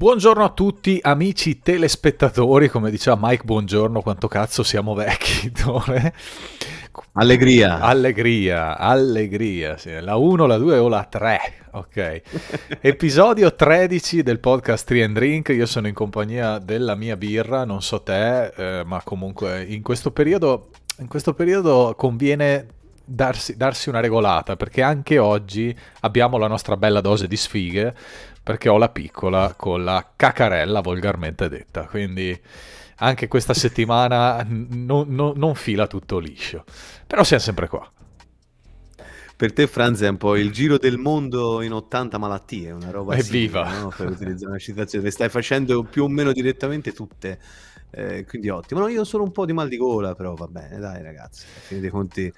Buongiorno a tutti amici telespettatori, come diceva Mike, buongiorno, quanto cazzo siamo vecchi, Allegria. Allegria, allegria, sì. la 1, la 2 o la 3, ok. Episodio 13 del podcast Tree and Drink, io sono in compagnia della mia birra, non so te, eh, ma comunque in questo periodo, in questo periodo conviene Darsi, darsi, una regolata, perché anche oggi abbiamo la nostra bella dose di sfighe, perché ho la piccola con la cacarella volgarmente detta, quindi anche questa settimana non, non, non fila tutto liscio, però siamo sempre qua. Per te, Franz, è un po' il giro del mondo in 80 malattie, una roba Evviva. Eh, simile, no? per utilizzare una citazione, le stai facendo più o meno direttamente tutte. Eh, quindi ottimo. No, io ho solo un po' di mal di gola, però va bene, dai ragazzi, a fine dei conti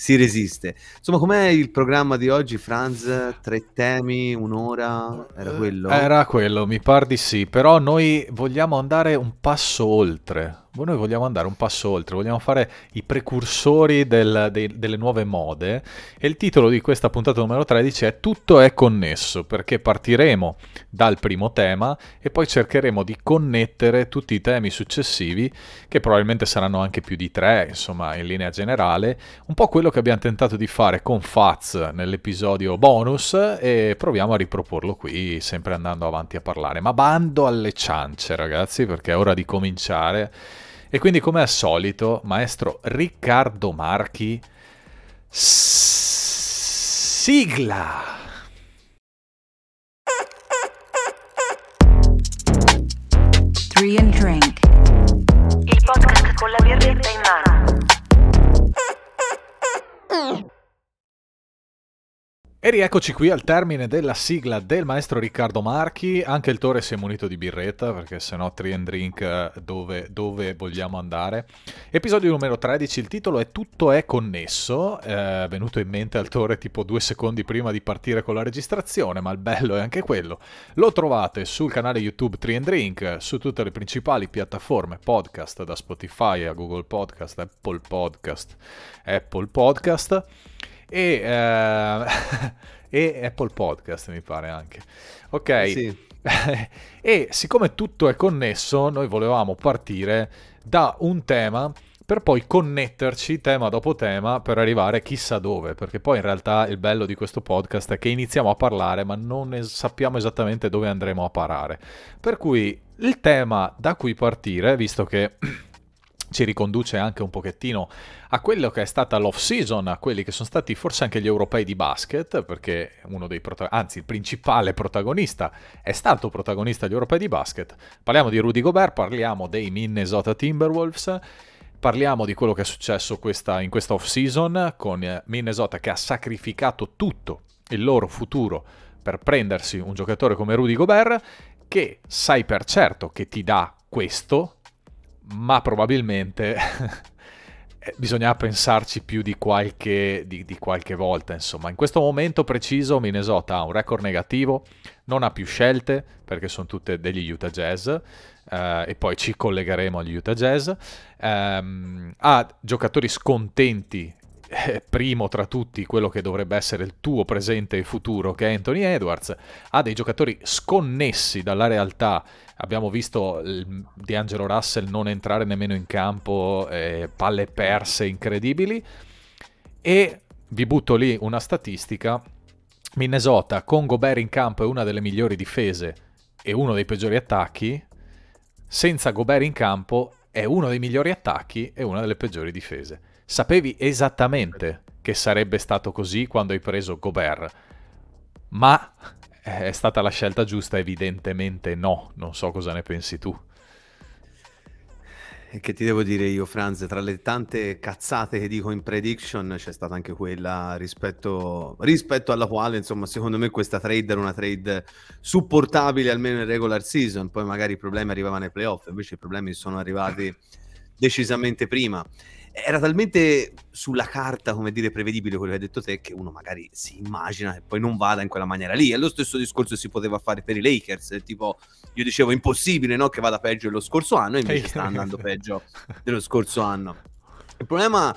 si resiste. Insomma, com'è il programma di oggi, Franz? Tre temi, un'ora? Era eh, quello? Era quello, mi pare di sì, però noi vogliamo andare un passo oltre noi vogliamo andare un passo oltre, vogliamo fare i precursori del, de, delle nuove mode e il titolo di questa puntata numero 13 è Tutto è connesso, perché partiremo dal primo tema e poi cercheremo di connettere tutti i temi successivi, che probabilmente saranno anche più di tre, insomma, in linea generale, un po' quello che abbiamo tentato di fare con Faz nell'episodio bonus e proviamo a riproporlo qui, sempre andando avanti a parlare. Ma bando alle ciance, ragazzi, perché è ora di cominciare. E quindi come al solito, maestro Riccardo Marchi, sigla! Three and Drink, il podcast con la birretta in mano. E rieccoci qui al termine della sigla del maestro Riccardo Marchi, anche il Tore si è munito di birretta perché se no Tree and Drink eh, dove, dove, vogliamo andare. Episodio numero 13, il titolo è Tutto è connesso, eh, venuto in mente al Tore tipo due secondi prima di partire con la registrazione, ma il bello è anche quello. Lo trovate sul canale YouTube Tree and Drink, su tutte le principali piattaforme podcast da Spotify a Google Podcast, Apple Podcast, Apple Podcast e, eh, e Apple Podcast mi pare anche. Ok. Eh, sì. e siccome tutto è connesso, noi volevamo partire da un tema per poi connetterci tema dopo tema per arrivare chissà dove, perché poi in realtà il bello di questo podcast è che iniziamo a parlare ma non es- sappiamo esattamente dove andremo a parare. Per cui il tema da cui partire, visto che ci riconduce anche un pochettino a quello che è stata l'off season, a quelli che sono stati forse anche gli europei di basket, perché uno dei protagonisti, anzi il principale protagonista è stato protagonista degli europei di basket. Parliamo di Rudy Gobert, parliamo dei Minnesota Timberwolves. Parliamo di quello che è successo questa, in questa off-season con Minnesota che ha sacrificato tutto il loro futuro per prendersi un giocatore come Rudy Gobert che sai per certo che ti dà questo ma probabilmente eh, bisogna pensarci più di qualche, di, di qualche, volta. Insomma, in questo momento preciso Minnesota ha un record negativo, non ha più scelte perché sono tutte degli Utah Jazz. Eh, e poi ci collegheremo agli Utah Jazz. Eh, ha giocatori scontenti eh, primo tra tutti quello che dovrebbe essere il tuo presente e futuro, che è Anthony Edwards, ha dei giocatori sconnessi dalla realtà. Abbiamo visto D'Angelo Russell non entrare nemmeno in campo, eh, palle perse incredibili. E vi butto lì una statistica. Minnesota con Gobert in campo è una delle migliori difese e uno dei peggiori attacchi. Senza Gobert in campo è uno dei migliori attacchi e una delle peggiori difese. Sapevi esattamente che sarebbe stato così quando hai preso Gobert, ma eh, è stata la scelta giusta? Evidentemente no, non so cosa ne pensi tu. E Che ti devo dire io, Franz? Tra le tante cazzate che dico in prediction c'è stata anche quella rispetto, rispetto, alla quale, insomma, secondo me questa trade era una trade supportabile almeno in regular season, poi magari i problemi arrivavano nei playoff, invece i problemi sono arrivati decisamente prima era talmente sulla carta, come dire, prevedibile quello che hai detto te, che uno magari si immagina e poi non vada in quella maniera lì. E lo stesso discorso si poteva fare per i Lakers, tipo io dicevo impossibile no, che vada peggio dello scorso anno, e invece sta andando peggio dello scorso anno. Il problema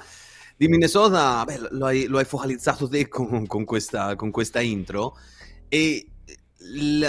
di Minnesota, beh, lo, hai, lo hai focalizzato te con, con, questa, con questa intro, e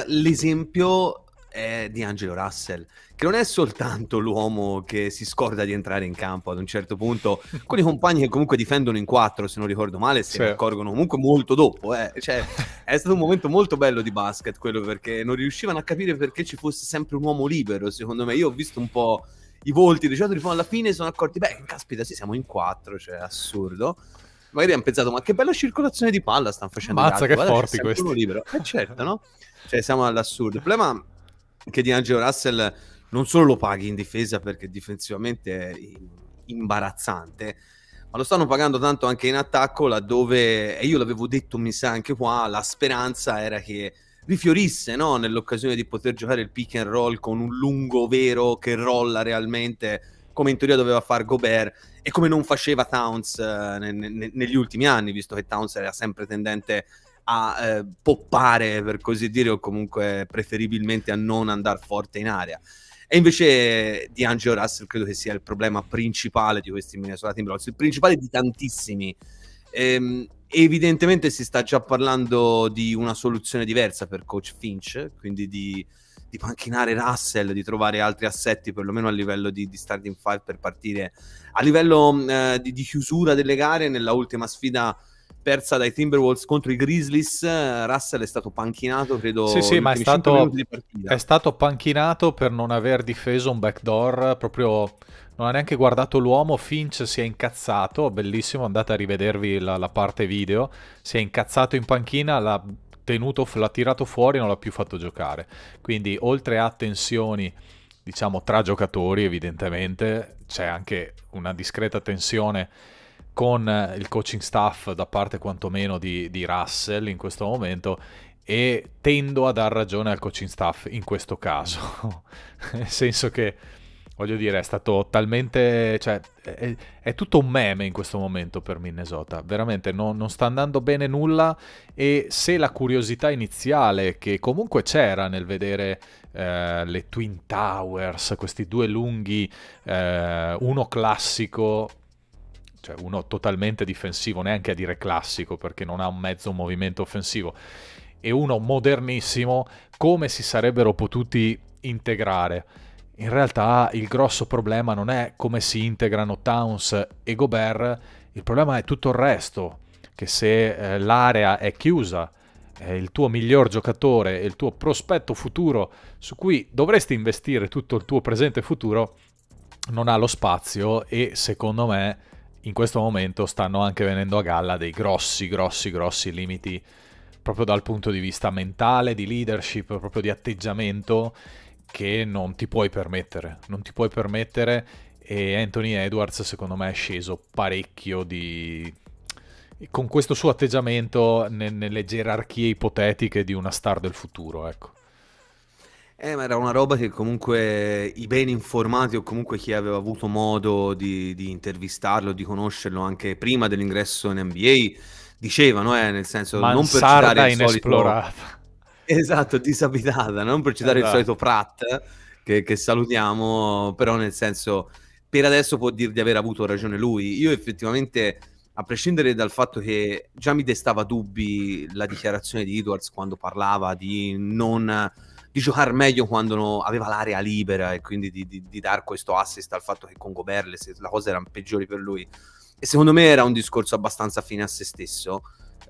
l'esempio è di Angelo Russell, che non è soltanto l'uomo che si scorda di entrare in campo ad un certo punto, con i compagni che comunque difendono in quattro, se non ricordo male, se ne accorgono comunque molto dopo. Eh. Cioè, è stato un momento molto bello di basket quello perché non riuscivano a capire perché ci fosse sempre un uomo libero, secondo me. Io ho visto un po' i volti di giocatori, poi alla fine sono accorti, beh, caspita, sì, siamo in quattro, cioè, assurdo magari hanno pensato ma che bella circolazione di palla stanno facendo mazza che Guarda, forti questi libero. Eh, certo no? cioè siamo all'assurdo il problema che di Angelo Russell non solo lo paghi in difesa perché difensivamente è imbarazzante, ma lo stanno pagando tanto anche in attacco laddove, e io l'avevo detto mi sa anche qua, la speranza era che rifiorisse no? nell'occasione di poter giocare il pick and roll con un lungo vero che rolla realmente come in teoria doveva fare Gobert e come non faceva Towns eh, ne, ne, negli ultimi anni, visto che Towns era sempre tendente a eh, poppare per così dire o comunque preferibilmente a non andare forte in area. E invece di Angelo Russell credo che sia il problema principale di questi Minnesota Timberwolves, il principale di tantissimi. Ehm, evidentemente si sta già parlando di una soluzione diversa per coach Finch, quindi di, di panchinare Russell, di trovare altri assetti perlomeno a livello di, di starting five per partire. A livello mm, eh, di, di chiusura delle gare, nella ultima sfida persa dai Timberwolves contro i Grizzlies. Eh, Russell è stato panchinato, credo. Sì, sì, ma è stato, è stato panchinato per non aver difeso un backdoor proprio non ha neanche guardato l'uomo, Finch si è incazzato, bellissimo, andate a rivedervi la, la parte video, si è incazzato in panchina, l'ha, tenuto, l'ha tirato fuori e non l'ha più fatto giocare. Quindi oltre a tensioni, diciamo, tra giocatori evidentemente, c'è anche una discreta tensione con eh, il coaching staff da parte quantomeno di, di Russell in questo momento e tendo a dar ragione al coaching staff in questo caso, nel senso che voglio dire, è stato talmente. Cioè, è, è, tutto un meme in questo momento per Minnesota. Veramente no, non sta andando bene nulla. E se la curiosità iniziale, che comunque c'era nel vedere eh, le Twin Towers, questi due lunghi, eh, uno classico cioè uno totalmente difensivo, neanche a dire classico, perché non ha un mezzo movimento offensivo, e uno modernissimo, come si sarebbero potuti integrare? In realtà il grosso problema non è come si integrano Towns e Gobert, il problema è tutto il resto, che se eh, l'area è chiusa, eh, il tuo miglior giocatore e il tuo prospetto futuro su cui dovresti investire tutto il tuo presente e futuro non ha lo spazio e secondo me in questo momento stanno anche venendo a galla dei grossi, grossi, grossi limiti proprio dal punto di vista mentale, di leadership, proprio di atteggiamento che non ti puoi permettere, non ti puoi permettere e Anthony Edwards secondo me è sceso parecchio di... con questo suo atteggiamento nelle gerarchie ipotetiche di una star del futuro, ecco. Eh, ma era una roba che comunque i ben informati o comunque chi aveva avuto modo di, di intervistarlo, di conoscerlo anche prima dell'ingresso in NBA dicevano, eh, nel senso Mansarda non per citare il solito... Esatto, disabitata, non per citare allora. il esatto. solito Pratt che, che salutiamo, però nel senso per adesso può dire di aver avuto ragione lui. Io effettivamente a prescindere dal fatto che già mi destava dubbi la dichiarazione di Edwards quando parlava di non di giocare meglio quando no, aveva l'area libera e quindi di, di, di dar questo assist al fatto che con Goberle la cosa era peggiore per lui. E secondo me era un discorso abbastanza fine a se stesso.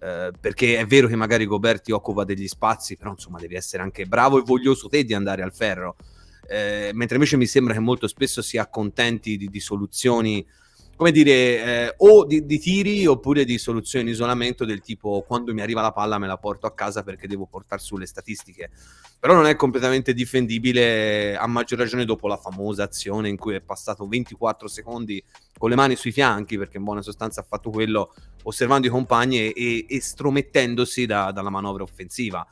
Eh, perché è vero che magari Goberti occupa degli spazi, però insomma devi essere anche bravo e voglioso te di andare al ferro. Eh, mentre invece mi sembra che molto spesso si accontenti di, di soluzioni come dire, eh, o di, di, tiri oppure di soluzioni in isolamento del tipo quando mi arriva la palla me la porto a casa perché devo portare su le statistiche. Però non è completamente difendibile, a maggior ragione dopo la famosa azione in cui è passato 24 secondi con le mani sui fianchi, perché in buona sostanza ha fatto quello osservando i compagni e estromettendosi da, dalla manovra offensiva.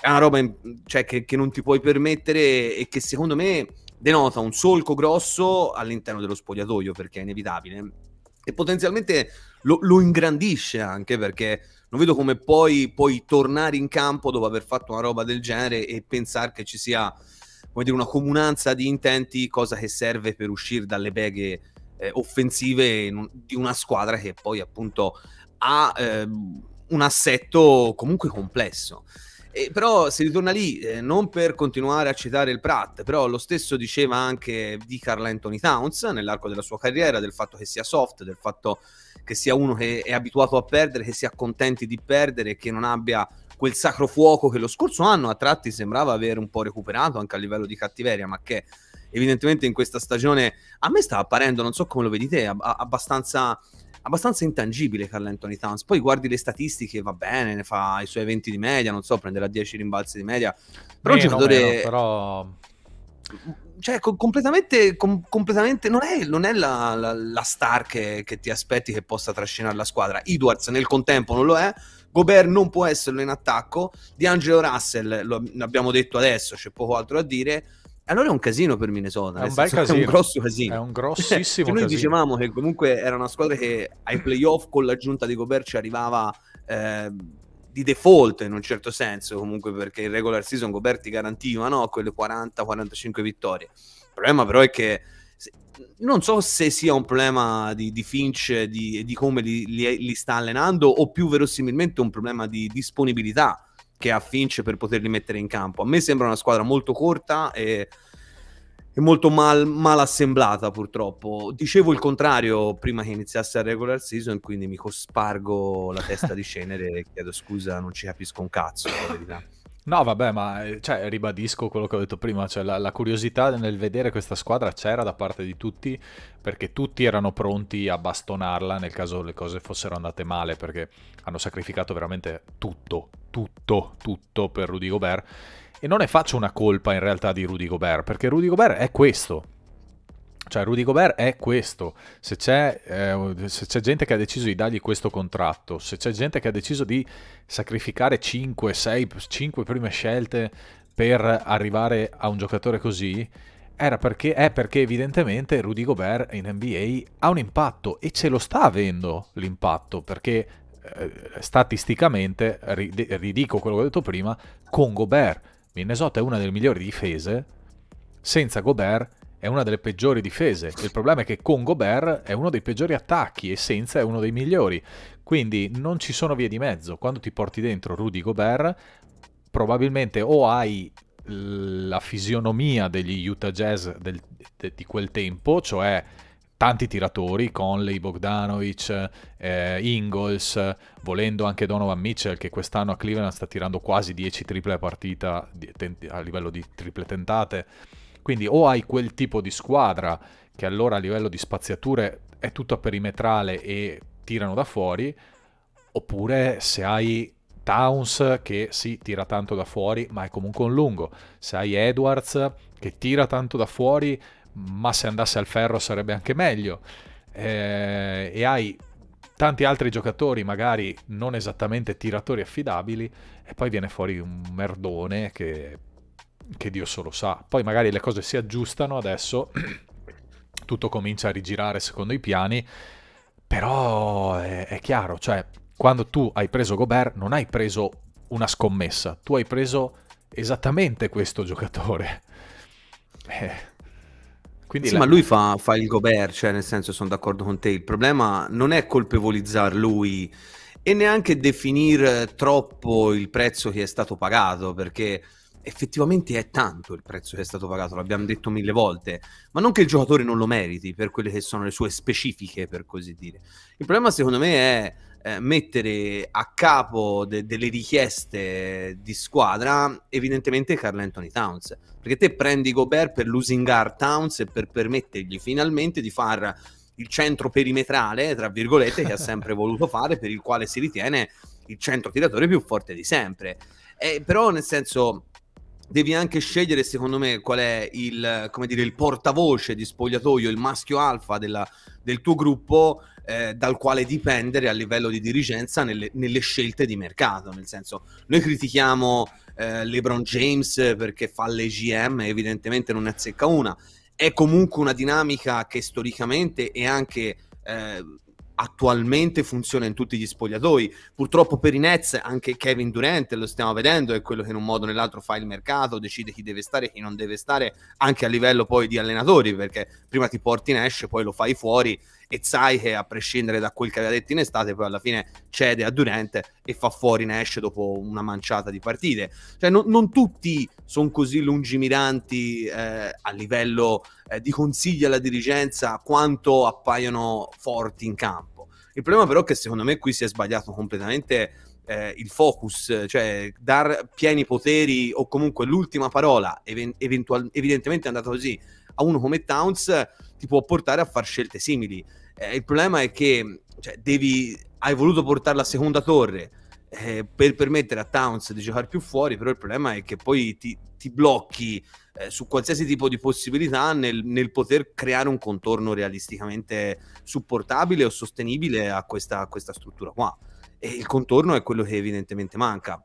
È una roba in, cioè, che, che non ti puoi permettere e che secondo me denota un solco grosso all'interno dello spogliatoio perché è inevitabile e potenzialmente lo, lo ingrandisce anche perché non vedo come poi puoi tornare in campo dopo aver fatto una roba del genere e pensare che ci sia come dire, una comunanza di intenti, cosa che serve per uscire dalle beghe eh, offensive un, di una squadra che poi appunto ha eh, un assetto comunque complesso. E però si ritorna lì, eh, non per continuare a citare il Pratt, però lo stesso diceva anche di Carl Anthony Towns nell'arco della sua carriera, del fatto che sia soft, del fatto che sia uno che è abituato a perdere, che si accontenti di perdere, che non abbia quel sacro fuoco che lo scorso anno a tratti sembrava aver un po' recuperato anche a livello di cattiveria, ma che evidentemente in questa stagione a me sta apparendo, non so come lo vedi vedete, abbastanza abbastanza intangibile Carl Anthony Towns. Poi guardi le statistiche, va bene, ne fa i suoi 20 di media, non so, prenderà 10 rimbalzi di media. Però meno, un giocatore... Meno, però... Mm, cioè, co- completamente, com- completamente, non è, non è la, la, la, star che, che ti aspetti che possa trascinare la squadra. Edwards nel contempo non lo è, Gobert non può esserlo in attacco. Di Angelo Russell, lo abbiamo detto adesso, c'è poco altro da dire. Allora è un casino per Minnesota. È un, bel casino. è un grosso casino. È un cioè, grossissimo cioè, noi dicevamo che comunque era una squadra che ai playoff con l'aggiunta di Gobert ci arrivava eh, di default in un certo senso, comunque perché in regular season Gobert ti garantiva no, quelle 40-45 vittorie. Il problema però è che non so se sia un problema di, di Finch di, di come li, li, li, sta allenando o più verosimilmente un problema di disponibilità che ha Finch per poterli mettere in campo. A me sembra una squadra molto corta e, e molto mal, mal, assemblata purtroppo. Dicevo il contrario prima che iniziasse la regular season, quindi mi cospargo la testa di cenere e chiedo scusa, non ci capisco un cazzo. No, vabbè, ma eh, cioè, ribadisco quello che ho detto prima, cioè la, la curiosità nel vedere questa squadra c'era da parte di tutti, perché tutti erano pronti a bastonarla nel caso le cose fossero andate male, perché hanno sacrificato veramente tutto tutto, tutto per Rudy Gobert. E non ne faccio una colpa in realtà di Rudy Gobert, perché Rudy Gobert è questo. Cioè Rudy Gobert è questo, se c'è, eh, se c'è, gente che ha deciso di dargli questo contratto, se c'è gente che ha deciso di sacrificare 5, 6, 5 prime scelte per arrivare a un giocatore così, era perché, è perché evidentemente Rudy Gobert in NBA ha un impatto e ce lo sta avendo l'impatto, perché eh, statisticamente, ridico quello che ho detto prima, con Gobert. Minnesota è una delle migliori difese, senza Gobert è una delle peggiori difese. Il problema è che con Gobert è uno dei peggiori attacchi e senza è uno dei migliori. Quindi non ci sono vie di mezzo. Quando ti porti dentro Rudy Gobert, probabilmente o hai la fisionomia degli Utah Jazz del, de, di quel tempo, cioè tanti tiratori, Conley, Bogdanovic, eh, Ingalls, volendo anche Donovan Mitchell che quest'anno a Cleveland sta tirando quasi 10 triple a partita a livello di triple tentate. Quindi o hai quel tipo di squadra che allora a livello di spaziature è tutta perimetrale e tirano da fuori, oppure se hai Towns che si sì, tira tanto da fuori ma è comunque un lungo, se hai Edwards che tira tanto da fuori ma se andasse al ferro sarebbe anche meglio. Eh, e hai tanti altri giocatori magari non esattamente tiratori affidabili e poi viene fuori un merdone che, che Dio solo sa. Poi magari le cose si aggiustano adesso, tutto comincia a rigirare secondo i piani, però è, è chiaro, cioè quando tu hai preso Gobert non hai preso una scommessa, tu hai preso esattamente questo giocatore. Eh, quindi sì, la... ma lui fa, fa il Gobert, cioè nel senso sono d'accordo con te, il problema non è colpevolizzare lui e neanche definire eh, troppo il prezzo che è stato pagato, perché effettivamente è tanto il prezzo che è stato pagato, l'abbiamo detto mille volte, ma non che il giocatore non lo meriti per quelle che sono le sue specifiche, per così dire. Il problema secondo me è eh, mettere a capo de- delle richieste di squadra evidentemente Carl Anthony Towns perché te prendi Gobert per lusingar Towns e per permettergli finalmente di far il centro perimetrale tra virgolette che ha sempre voluto fare per il quale si ritiene il centro tiratore più forte di sempre eh, però nel senso devi anche scegliere, secondo me, qual è il, dire, il portavoce di spogliatoio, il maschio alfa della, del tuo gruppo eh, dal quale dipendere a livello di dirigenza nelle, nelle scelte di mercato. Nel senso, noi critichiamo eh, LeBron James perché fa le GM, evidentemente non ne azzecca una. È comunque una dinamica che storicamente e anche eh, attualmente funziona in tutti gli spogliatoi. Purtroppo per i Nets anche Kevin Durant, lo stiamo vedendo, è quello che in un modo o nell'altro fa il mercato, decide chi deve stare e chi non deve stare, anche a livello poi di allenatori, perché prima ti porti in esce, poi lo fai fuori e sai che a prescindere da quel che aveva detto in estate poi alla fine cede a Durant e fa fuori Nash dopo una manciata di partite. Cioè no, non tutti sono così lungimiranti eh, a livello eh, di consigli alla dirigenza quanto appaiono forti in campo. Il problema però è che secondo me qui si è sbagliato completamente eh, il focus, cioè dar pieni poteri o comunque l'ultima parola, ev- eventual- evidentemente è andata così a uno come Towns ti può portare a fare scelte simili. Eh, il problema è che cioè, devi, hai voluto portare la seconda torre eh, per permettere a Towns di giocare più fuori, però il problema è che poi ti, ti blocchi eh, su qualsiasi tipo di possibilità nel, nel, poter creare un contorno realisticamente supportabile o sostenibile a questa, a questa struttura qua. E il contorno è quello che evidentemente manca.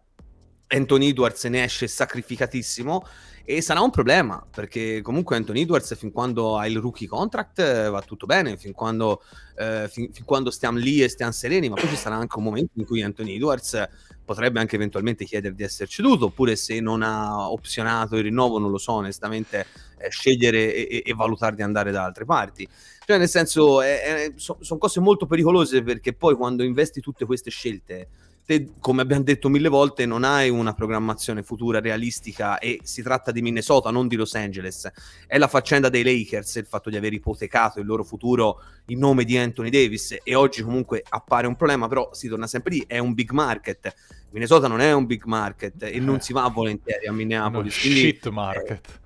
Anthony Edwards se ne esce sacrificatissimo e sarà un problema perché comunque Anthony Edwards fin quando ha il rookie contract eh, va tutto bene, fin quando, eh, fin, fin quando stiamo lì e stiamo sereni, ma poi ci sarà anche un momento in cui Anthony Edwards potrebbe anche eventualmente chiedere di essere ceduto, oppure se non ha opzionato il rinnovo, non lo so, onestamente, eh, scegliere e, e, valutare di andare da altre parti. Cioè, nel senso, eh, eh, sono cose molto pericolose perché poi quando investi tutte queste scelte te, come abbiamo detto mille volte, non hai una programmazione futura realistica e si tratta di Minnesota, non di Los Angeles. È la faccenda dei Lakers, il fatto di aver ipotecato il loro futuro in nome di Anthony Davis e oggi comunque appare un problema, però si torna sempre lì, è un big market. Minnesota non è un big market e eh, non si va volentieri a Minneapolis. Quindi, shit market.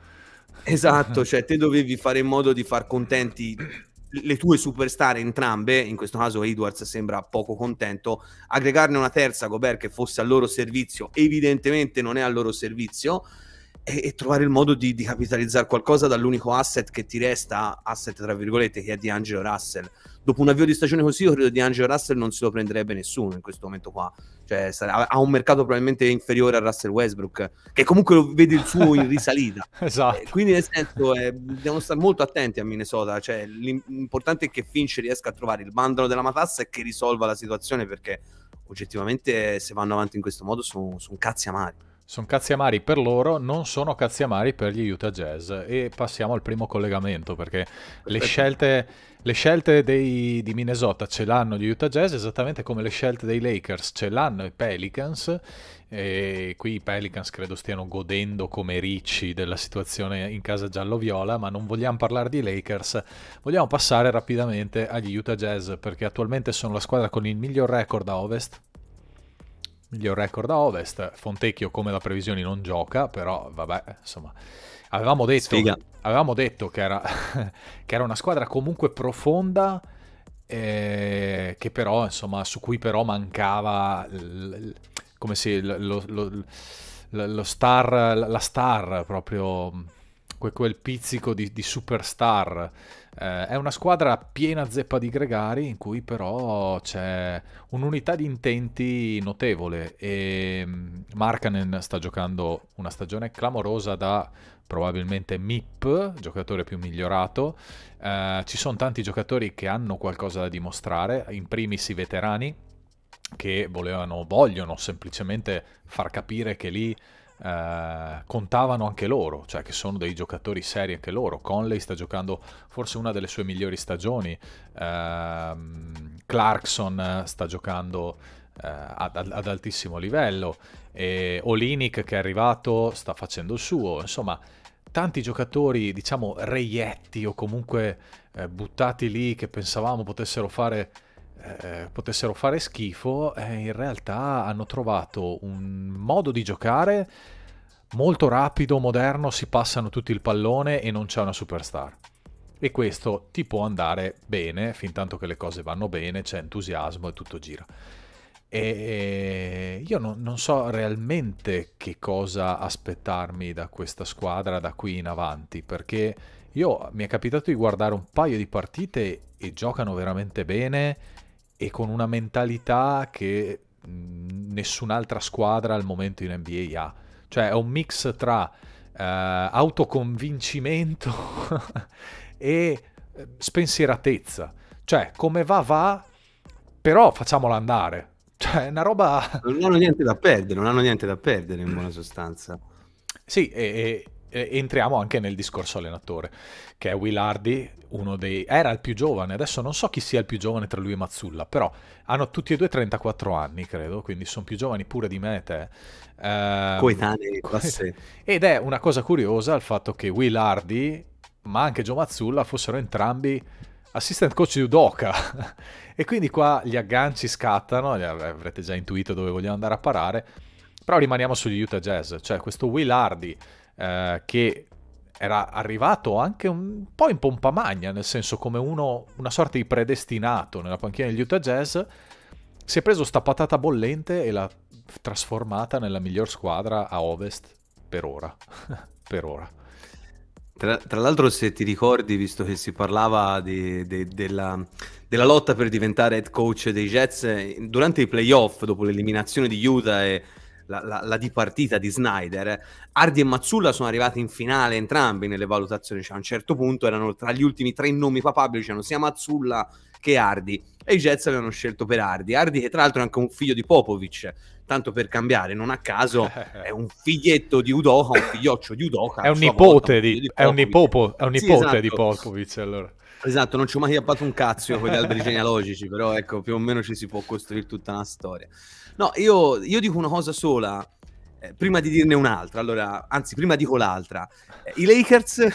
Eh, esatto, cioè te dovevi fare in modo di far contenti le tue superstar entrambe, in questo caso Edwards sembra poco contento, aggregarne una terza Gobert che fosse al loro servizio, evidentemente non è al loro servizio, e, e trovare il modo di, di, capitalizzare qualcosa dall'unico asset che ti resta, asset tra virgolette, che è di Angelo Russell dopo un avvio di stagione così, io credo di Angelo Russell non se lo prenderebbe nessuno in questo momento qua. Cioè, ha un mercato probabilmente inferiore a Russell Westbrook, che comunque lo vede il suo in risalita. esatto. Eh, quindi, nel senso, eh, dobbiamo stare molto attenti a Minnesota. Cioè, l'importante è che Finch riesca a trovare il bandolo della matassa e che risolva la situazione, perché oggettivamente, se vanno avanti in questo modo, sono, sono cazzi amari. Sono cazzi amari per loro, non sono cazzi amari per gli Utah Jazz. E passiamo al primo collegamento, perché le scelte, le scelte dei, di Minnesota ce l'hanno gli Utah Jazz, esattamente come le scelte dei Lakers ce l'hanno i Pelicans. E qui i Pelicans credo stiano godendo come ricci della situazione in casa giallo-viola, ma non vogliamo parlare di Lakers. Vogliamo passare rapidamente agli Utah Jazz, perché attualmente sono la squadra con il miglior record a ovest, miglior record a ovest. Fontecchio, come da previsioni, non gioca, però vabbè, insomma. Avevamo detto, avevamo detto che, era, che, era, una squadra comunque profonda, eh, però, insomma, su cui però mancava l, l, come se lo, lo, lo star, la star proprio quel pizzico di, di superstar. Eh, è una squadra piena zeppa di gregari in cui però c'è un'unità di intenti notevole e mm, Markanen sta giocando una stagione clamorosa da probabilmente MIP, giocatore più migliorato. Eh, ci sono tanti giocatori che hanno qualcosa da dimostrare, in primis i veterani che volevano, vogliono semplicemente far capire che lì eh, contavano anche loro, cioè che sono dei giocatori seri anche loro. Conley sta giocando forse una delle sue migliori stagioni, eh, Clarkson sta giocando eh, ad, ad, altissimo livello, e Olinic che è arrivato sta facendo il suo, insomma tanti giocatori diciamo reietti o comunque eh, buttati lì che pensavamo potessero fare eh, potessero fare schifo, eh, in realtà hanno trovato un modo di giocare molto rapido, moderno, si passano tutti il pallone e non c'è una superstar. E questo ti può andare bene, fin tanto che le cose vanno bene, c'è entusiasmo e tutto gira. E eh, io non, non so realmente che cosa aspettarmi da questa squadra da qui in avanti, perché io mi è capitato di guardare un paio di partite e giocano veramente bene e con una mentalità che mhmm, nessun'altra squadra al momento in NBA ha. Cioè è un mix tra eh, autoconvincimento e ehm, spensieratezza. Cioè come va va, però facciamola andare. Cioè è una roba... Non hanno niente da perdere, non hanno niente da perdere in buona sostanza. Sì, e, eh, entriamo anche nel discorso allenatore, che è Will Hardy, uno dei... era il più giovane, adesso non so chi sia il più giovane tra lui e Mazzulla, però hanno tutti e due 34 anni, credo, quindi sono più giovani pure di me e te. Eh, Coetanei, coetanei. Ed è una cosa curiosa il fatto che Will Hardy, ma anche Joe Mazzulla, fossero entrambi assistant coach di Udoka. e quindi qua gli agganci scattano, avrete già intuito dove vogliamo andare a parare. Però rimaniamo sugli Utah Jazz, cioè questo Will Hardy eh, che era arrivato anche un po' in pompa magna, nel senso come uno, una sorta di predestinato nella panchina degli Utah Jazz, si è preso sta patata bollente e l'ha trasformata nella miglior squadra a ovest per ora. per ora. Tra, tra, l'altro, se ti ricordi, visto che si parlava di, de, della, della, lotta per diventare head coach dei Jets, durante i playoff, dopo l'eliminazione di Utah e la, la, la dipartita di Snyder, Hardy e Mazzulla sono arrivati in finale entrambi nelle valutazioni, cioè a un certo punto erano tra gli ultimi tre nomi papabili, c'erano sia Mazzulla che Hardy e i Jets l'hanno scelto per Hardy. Hardy che tra l'altro è anche un figlio di Popovic, tanto per cambiare, non a caso è un figlietto di Udoca, un figlioccio di Udoca. È un nipote, volta, di, di è un nipopo, è un nipote sì, esatto. di Popovic allora. Esatto, non ci ho mai appagato un cazzo con gli alberi genealogici, però ecco, più o meno ci si può costruire tutta una storia. No, io, io dico una cosa sola. Eh, prima di dirne un'altra, allora, anzi, prima dico l'altra. Eh, I Lakers,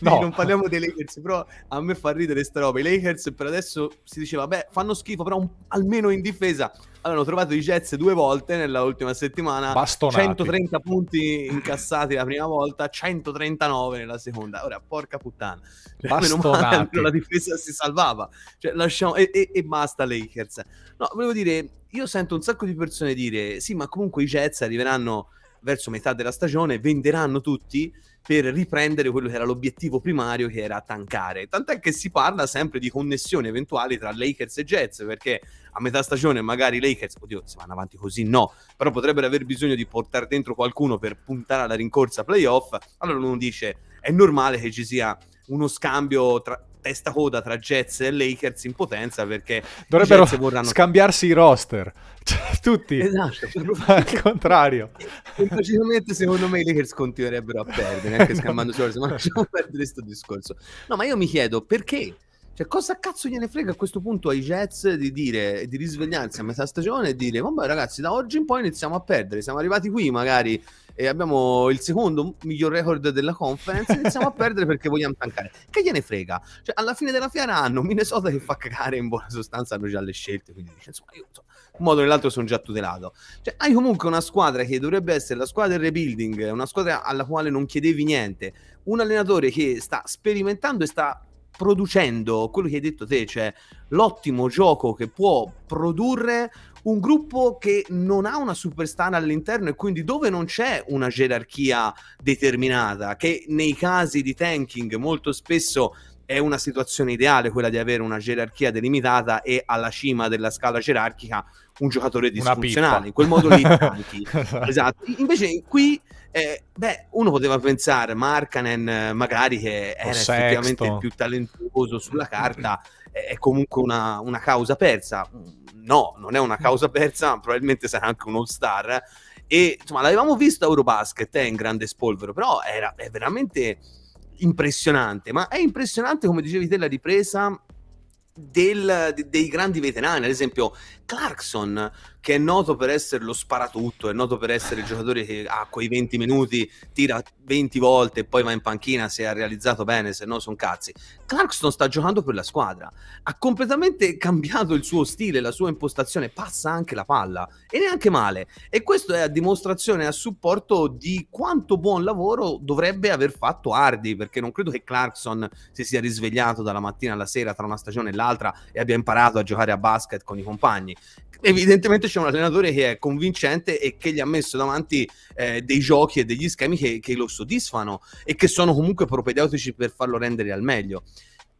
no. non parliamo dei Lakers, però a me fa ridere sta roba. I Lakers per adesso si diceva, beh, fanno schifo, però un, almeno in difesa avevano trovato i Jets due volte nella ultima settimana, Bastonati. 130 punti incassati la prima volta, 139 nella seconda. Ora, porca puttana, cioè, meno male, la difesa si salvava. Cioè, lasciamo... e, e, e basta Lakers. No, volevo dire, io sento un sacco di persone dire, sì, ma comunque i Jets arriveranno verso metà della stagione, venderanno tutti per riprendere quello che era l'obiettivo primario che era tankare. Tant'è che si parla sempre di connessioni eventuali tra Lakers e Jets, perché a metà stagione magari i Lakers, oddio, se vanno avanti così no, però potrebbero aver bisogno di portare dentro qualcuno per puntare alla rincorsa playoff, allora uno dice è normale che ci sia uno scambio tra, testa coda tra Jets e Lakers in potenza perché dovrebbero vorranno... scambiarsi i roster cioè, tutti esatto, al contrario precisamente secondo me i Lakers continuerebbero a perdere anche scambiando i roster ma lasciamo perdere questo discorso no ma io mi chiedo perché cioè, cosa cazzo gliene frega a questo punto ai Jets di dire, di risvegliarsi a metà stagione e dire, vabbè ragazzi, da oggi in poi iniziamo a perdere, siamo arrivati qui magari e abbiamo il secondo miglior record della conference iniziamo a perdere perché vogliamo tancare che gliene frega cioè alla fine della fiera hanno Minnesota che fa cagare in buona sostanza hanno già le scelte quindi dice insomma io insomma, in un modo o nell'altro sono già tutelato cioè hai comunque una squadra che dovrebbe essere la squadra del rebuilding una squadra alla quale non chiedevi niente un allenatore che sta sperimentando e sta producendo quello che hai detto te, cioè l'ottimo gioco che può produrre un gruppo che non ha una superstar all'interno e quindi dove non c'è una gerarchia determinata, che nei casi di tanking molto spesso è una situazione ideale quella di avere una gerarchia delimitata e alla cima della scala gerarchica un giocatore disfunzionale. In quel modo lì tanti. Esatto. esatto. Invece qui eh, beh, uno poteva pensare Markanen eh, magari che era effettivamente il più talentuoso sulla carta è comunque una, una causa persa. Mm, no, non è una mm. causa persa, probabilmente sarà anche un all-star. E insomma, l'avevamo visto Eurobasket eh, in grande spolvero, però era, è veramente impressionante. Ma è impressionante, come dicevi te, la ripresa del, de, dei grandi veterani, ad esempio Clarkson che è noto per essere lo sparatutto, è noto per essere il giocatore che a quei 20 minuti tira 20 volte e poi va in panchina se ha realizzato bene, se no sono cazzi. Clarkson sta giocando per la squadra, ha completamente cambiato il suo stile, la sua impostazione, passa anche la palla e neanche male. E questo è a dimostrazione a supporto di quanto buon lavoro dovrebbe aver fatto Hardy, perché non credo che Clarkson si sia risvegliato dalla mattina alla sera tra una stagione e l'altra e abbia imparato a giocare a basket con i compagni. Evidentemente finalmente c'è un allenatore che è convincente e che gli ha messo davanti eh, dei giochi e degli schemi che, che lo soddisfano e che sono comunque propedeutici per farlo rendere al meglio.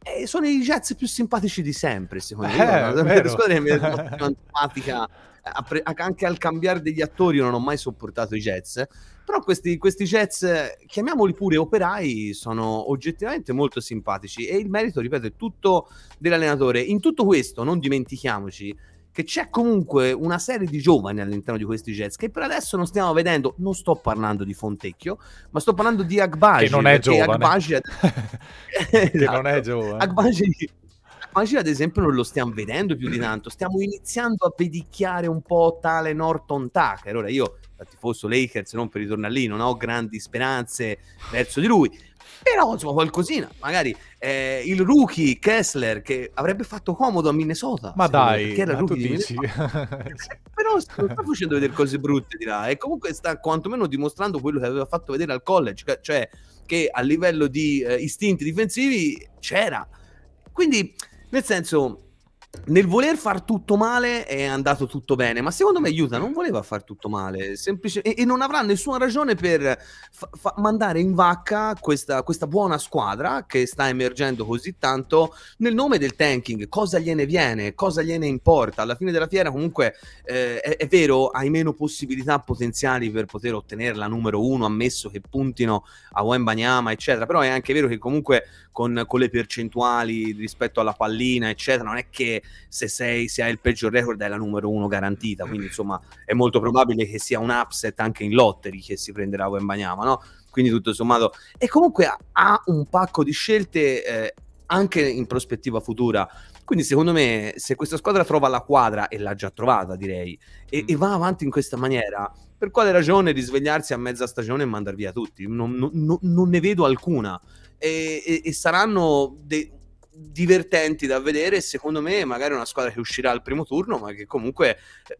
Eh, sono i jazz più simpatici di sempre, secondo me. Eh, la squadra mi è più antipatica, anche al cambiare degli attori, io non ho mai sopportato i jazz. Però questi, questi Jets, chiamiamoli pure operai, sono oggettivamente molto simpatici. E il merito, ripeto, è tutto dell'allenatore. In tutto questo, non dimentichiamoci che c'è comunque una serie di giovani all'interno di questi Jets che per adesso non stiamo vedendo, non sto parlando di Fontecchio, ma sto parlando di Agbaji. Che non è giovane. Agbaji... che non è giovane. Agbaji... Agbaji ad esempio non lo stiamo vedendo più di tanto, stiamo iniziando a pedicchiare un po' tale Norton Tucker. Ora io, da tifoso Lakers, non per ritornare lì, non ho grandi speranze verso di lui però insomma qualcosina, magari eh, il rookie Kessler che avrebbe fatto comodo a Minnesota. Ma dai, me, era ma rookie tu dici. Però sta facendo vedere cose brutte di là e comunque sta quantomeno dimostrando quello che aveva fatto vedere al college, cioè che a livello di eh, istinti difensivi c'era. Quindi nel senso nel voler far tutto male è andato tutto bene, ma secondo me Utah non voleva far tutto male semplice, e, e non avrà nessuna ragione per fa, fa, mandare in vacca questa, questa, buona squadra che sta emergendo così tanto nel nome del tanking. Cosa gliene viene? Cosa gliene importa? Alla fine della fiera comunque eh, è, è, vero, hai meno possibilità potenziali per poter ottenerla numero uno, ammesso che puntino a Wembanyama, eccetera, però è anche vero che comunque con, con le percentuali rispetto alla pallina, eccetera, non è che se, sei, se hai il peggior record è la numero uno garantita, quindi insomma è molto probabile che sia un upset anche in lottery che si prenderà Wembanyama, no? Quindi tutto sommato... E comunque ha, ha un pacco di scelte eh, anche in prospettiva futura. Quindi secondo me se questa squadra trova la quadra, e l'ha già trovata direi, e, mm. e va avanti in questa maniera, per quale ragione risvegliarsi a mezza stagione e mandar via tutti? Non, non, non ne vedo alcuna. E, e, e saranno de- divertenti da vedere. Secondo me, magari una squadra che uscirà al primo turno, ma che comunque eh,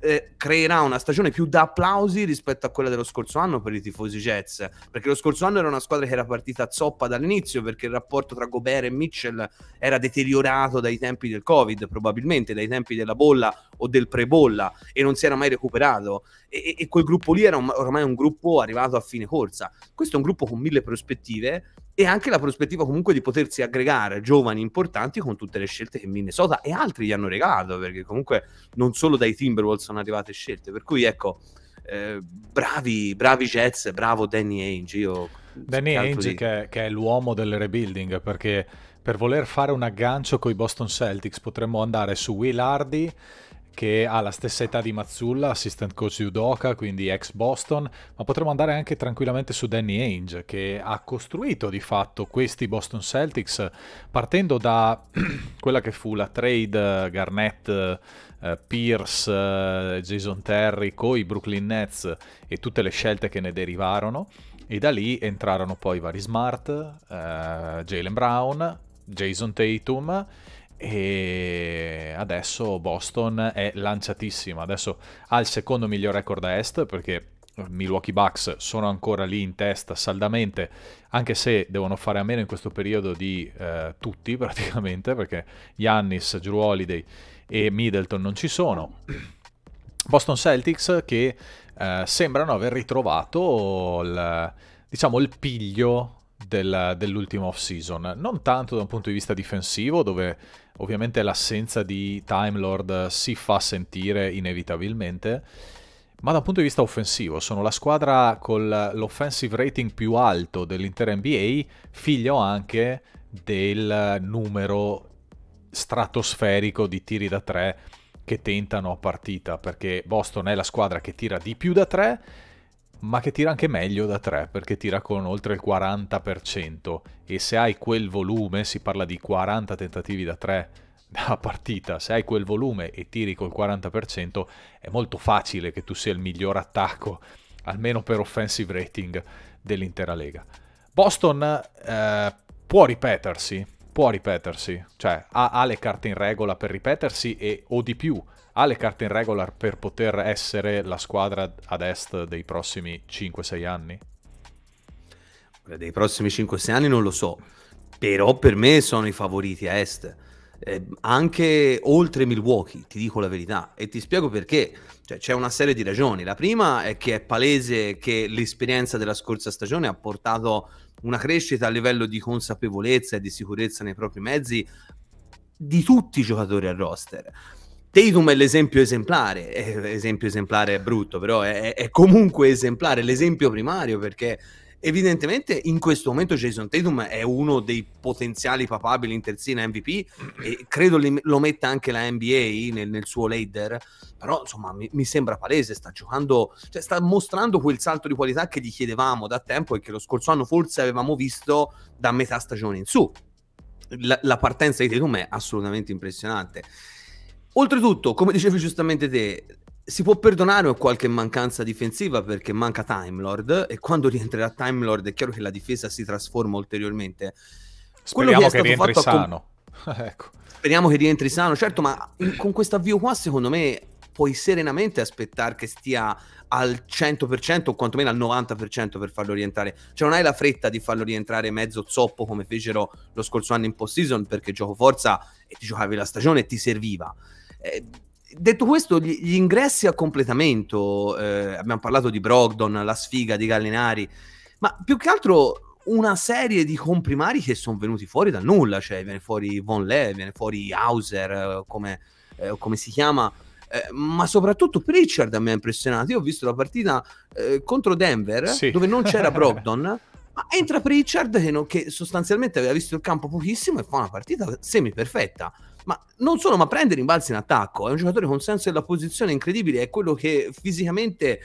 eh, creerà una stagione più da applausi rispetto a quella dello scorso anno per i tifosi Jets. Perché lo scorso anno era una squadra che era partita zoppa dall'inizio, perché il rapporto tra Gobert e Mitchell era deteriorato dai tempi del Covid, probabilmente dai tempi della bolla o del pre-bolla e non si era mai recuperato. E, e quel gruppo lì era ormai un gruppo arrivato a fine corsa. Questo è un gruppo con mille prospettive e anche la prospettiva comunque di potersi aggregare giovani importanti con tutte le scelte che Minnesota e altri gli hanno regalato, perché comunque non solo dai Timberwolves sono arrivate scelte. Per cui ecco, eh, bravi, bravi Jets, bravo Danny Ainge. Io Danny Ainge che, che, è l'uomo del rebuilding, perché per voler fare un aggancio con i Boston Celtics potremmo andare su Will Hardy che ha la stessa età di Mazzulla, assistant coach di Udoka, quindi ex Boston, ma potremmo andare anche tranquillamente su Danny Ainge, che ha costruito di fatto questi Boston Celtics partendo da quella che fu la trade eh, Garnett. Uh, Pierce, uh, Jason Terry, coi Brooklyn Nets e tutte le scelte che ne derivarono. E da lì entrarono poi vari Smart, uh, Jalen Brown, Jason Tatum e adesso Boston è lanciatissima. Adesso ha il secondo miglior record a est perché Milwaukee Bucks sono ancora lì in testa saldamente, anche se devono fare a meno in questo periodo di eh, tutti praticamente perché Giannis, Drew Holiday e Middleton non ci sono. Boston Celtics che eh, sembrano aver ritrovato il, diciamo, il piglio dell'ultima off-season, non tanto da un punto di vista difensivo, dove ovviamente l'assenza di Time Lord si fa sentire inevitabilmente, ma da un punto di vista offensivo. Sono la squadra con l'offensive rating più alto dell'intera NBA, figlio anche del numero stratosferico di tiri da tre che tentano a partita, perché Boston è la squadra che tira di più da tre ma che tira anche meglio da 3 perché tira con oltre il 40% e se hai quel volume, si parla di 40 tentativi da 3 a partita, se hai quel volume e tiri col 40% è molto facile che tu sia il miglior attacco, almeno per offensive rating dell'intera lega. Boston eh, può ripetersi, può ripetersi, cioè ha, ha le carte in regola per ripetersi e o di più ha le carte in regular per poter essere la squadra ad est dei prossimi 5-6 anni? Eh, dei prossimi 5-6 anni non lo so, però per me sono i favoriti a est. Eh, anche oltre Milwaukee, ti dico la verità, e ti spiego perché. Cioè, c'è una serie di ragioni. La prima è che è palese che l'esperienza della scorsa stagione ha portato una crescita a livello di consapevolezza e di sicurezza nei propri mezzi di tutti i giocatori al roster. Tatum è l'esempio esemplare, esempio esemplare è brutto, però è, è comunque esemplare, l'esempio primario perché evidentemente in questo momento Jason Tatum è uno dei potenziali papabili in terzina MVP e credo lo metta anche la NBA nel, nel suo leader, però insomma mi, mi, sembra palese sta giocando cioè, sta mostrando quel salto di qualità che gli chiedevamo da tempo e che lo scorso anno forse avevamo visto da metà stagione in su la, la partenza di Tatum è assolutamente impressionante Oltretutto, come dicevi giustamente te, si può perdonare qualche mancanza difensiva perché manca Time Lord e quando rientrerà Time Lord è chiaro che la difesa si trasforma ulteriormente. Speriamo Quello che, che rientri sano. Com- ecco. Speriamo che rientri sano, certo, ma con questo avvio qua secondo me puoi serenamente aspettare che stia al 100% o quantomeno al 90% per farlo rientrare. Cioè non hai la fretta di farlo rientrare mezzo zoppo come fecero lo scorso anno in post-season perché gioco forza e ti giocavi la stagione e ti serviva. Eh, detto questo, gli, gli, ingressi a completamento, eh, abbiamo parlato di Brogdon, la sfiga di Gallinari, ma più che altro una serie di comprimari che sono venuti fuori dal nulla, cioè viene fuori Von Le, viene fuori Hauser, eh, come, eh, come si chiama, eh, ma soprattutto Pritchard mi ha impressionato. Io ho visto la partita eh, contro Denver, sì. dove non c'era Brogdon, ma entra Pritchard che, non, che, sostanzialmente aveva visto il campo pochissimo e fa una partita semi perfetta ma non solo, ma prende rimbalzi in attacco. È un giocatore con senso della posizione incredibile, è quello che fisicamente eh,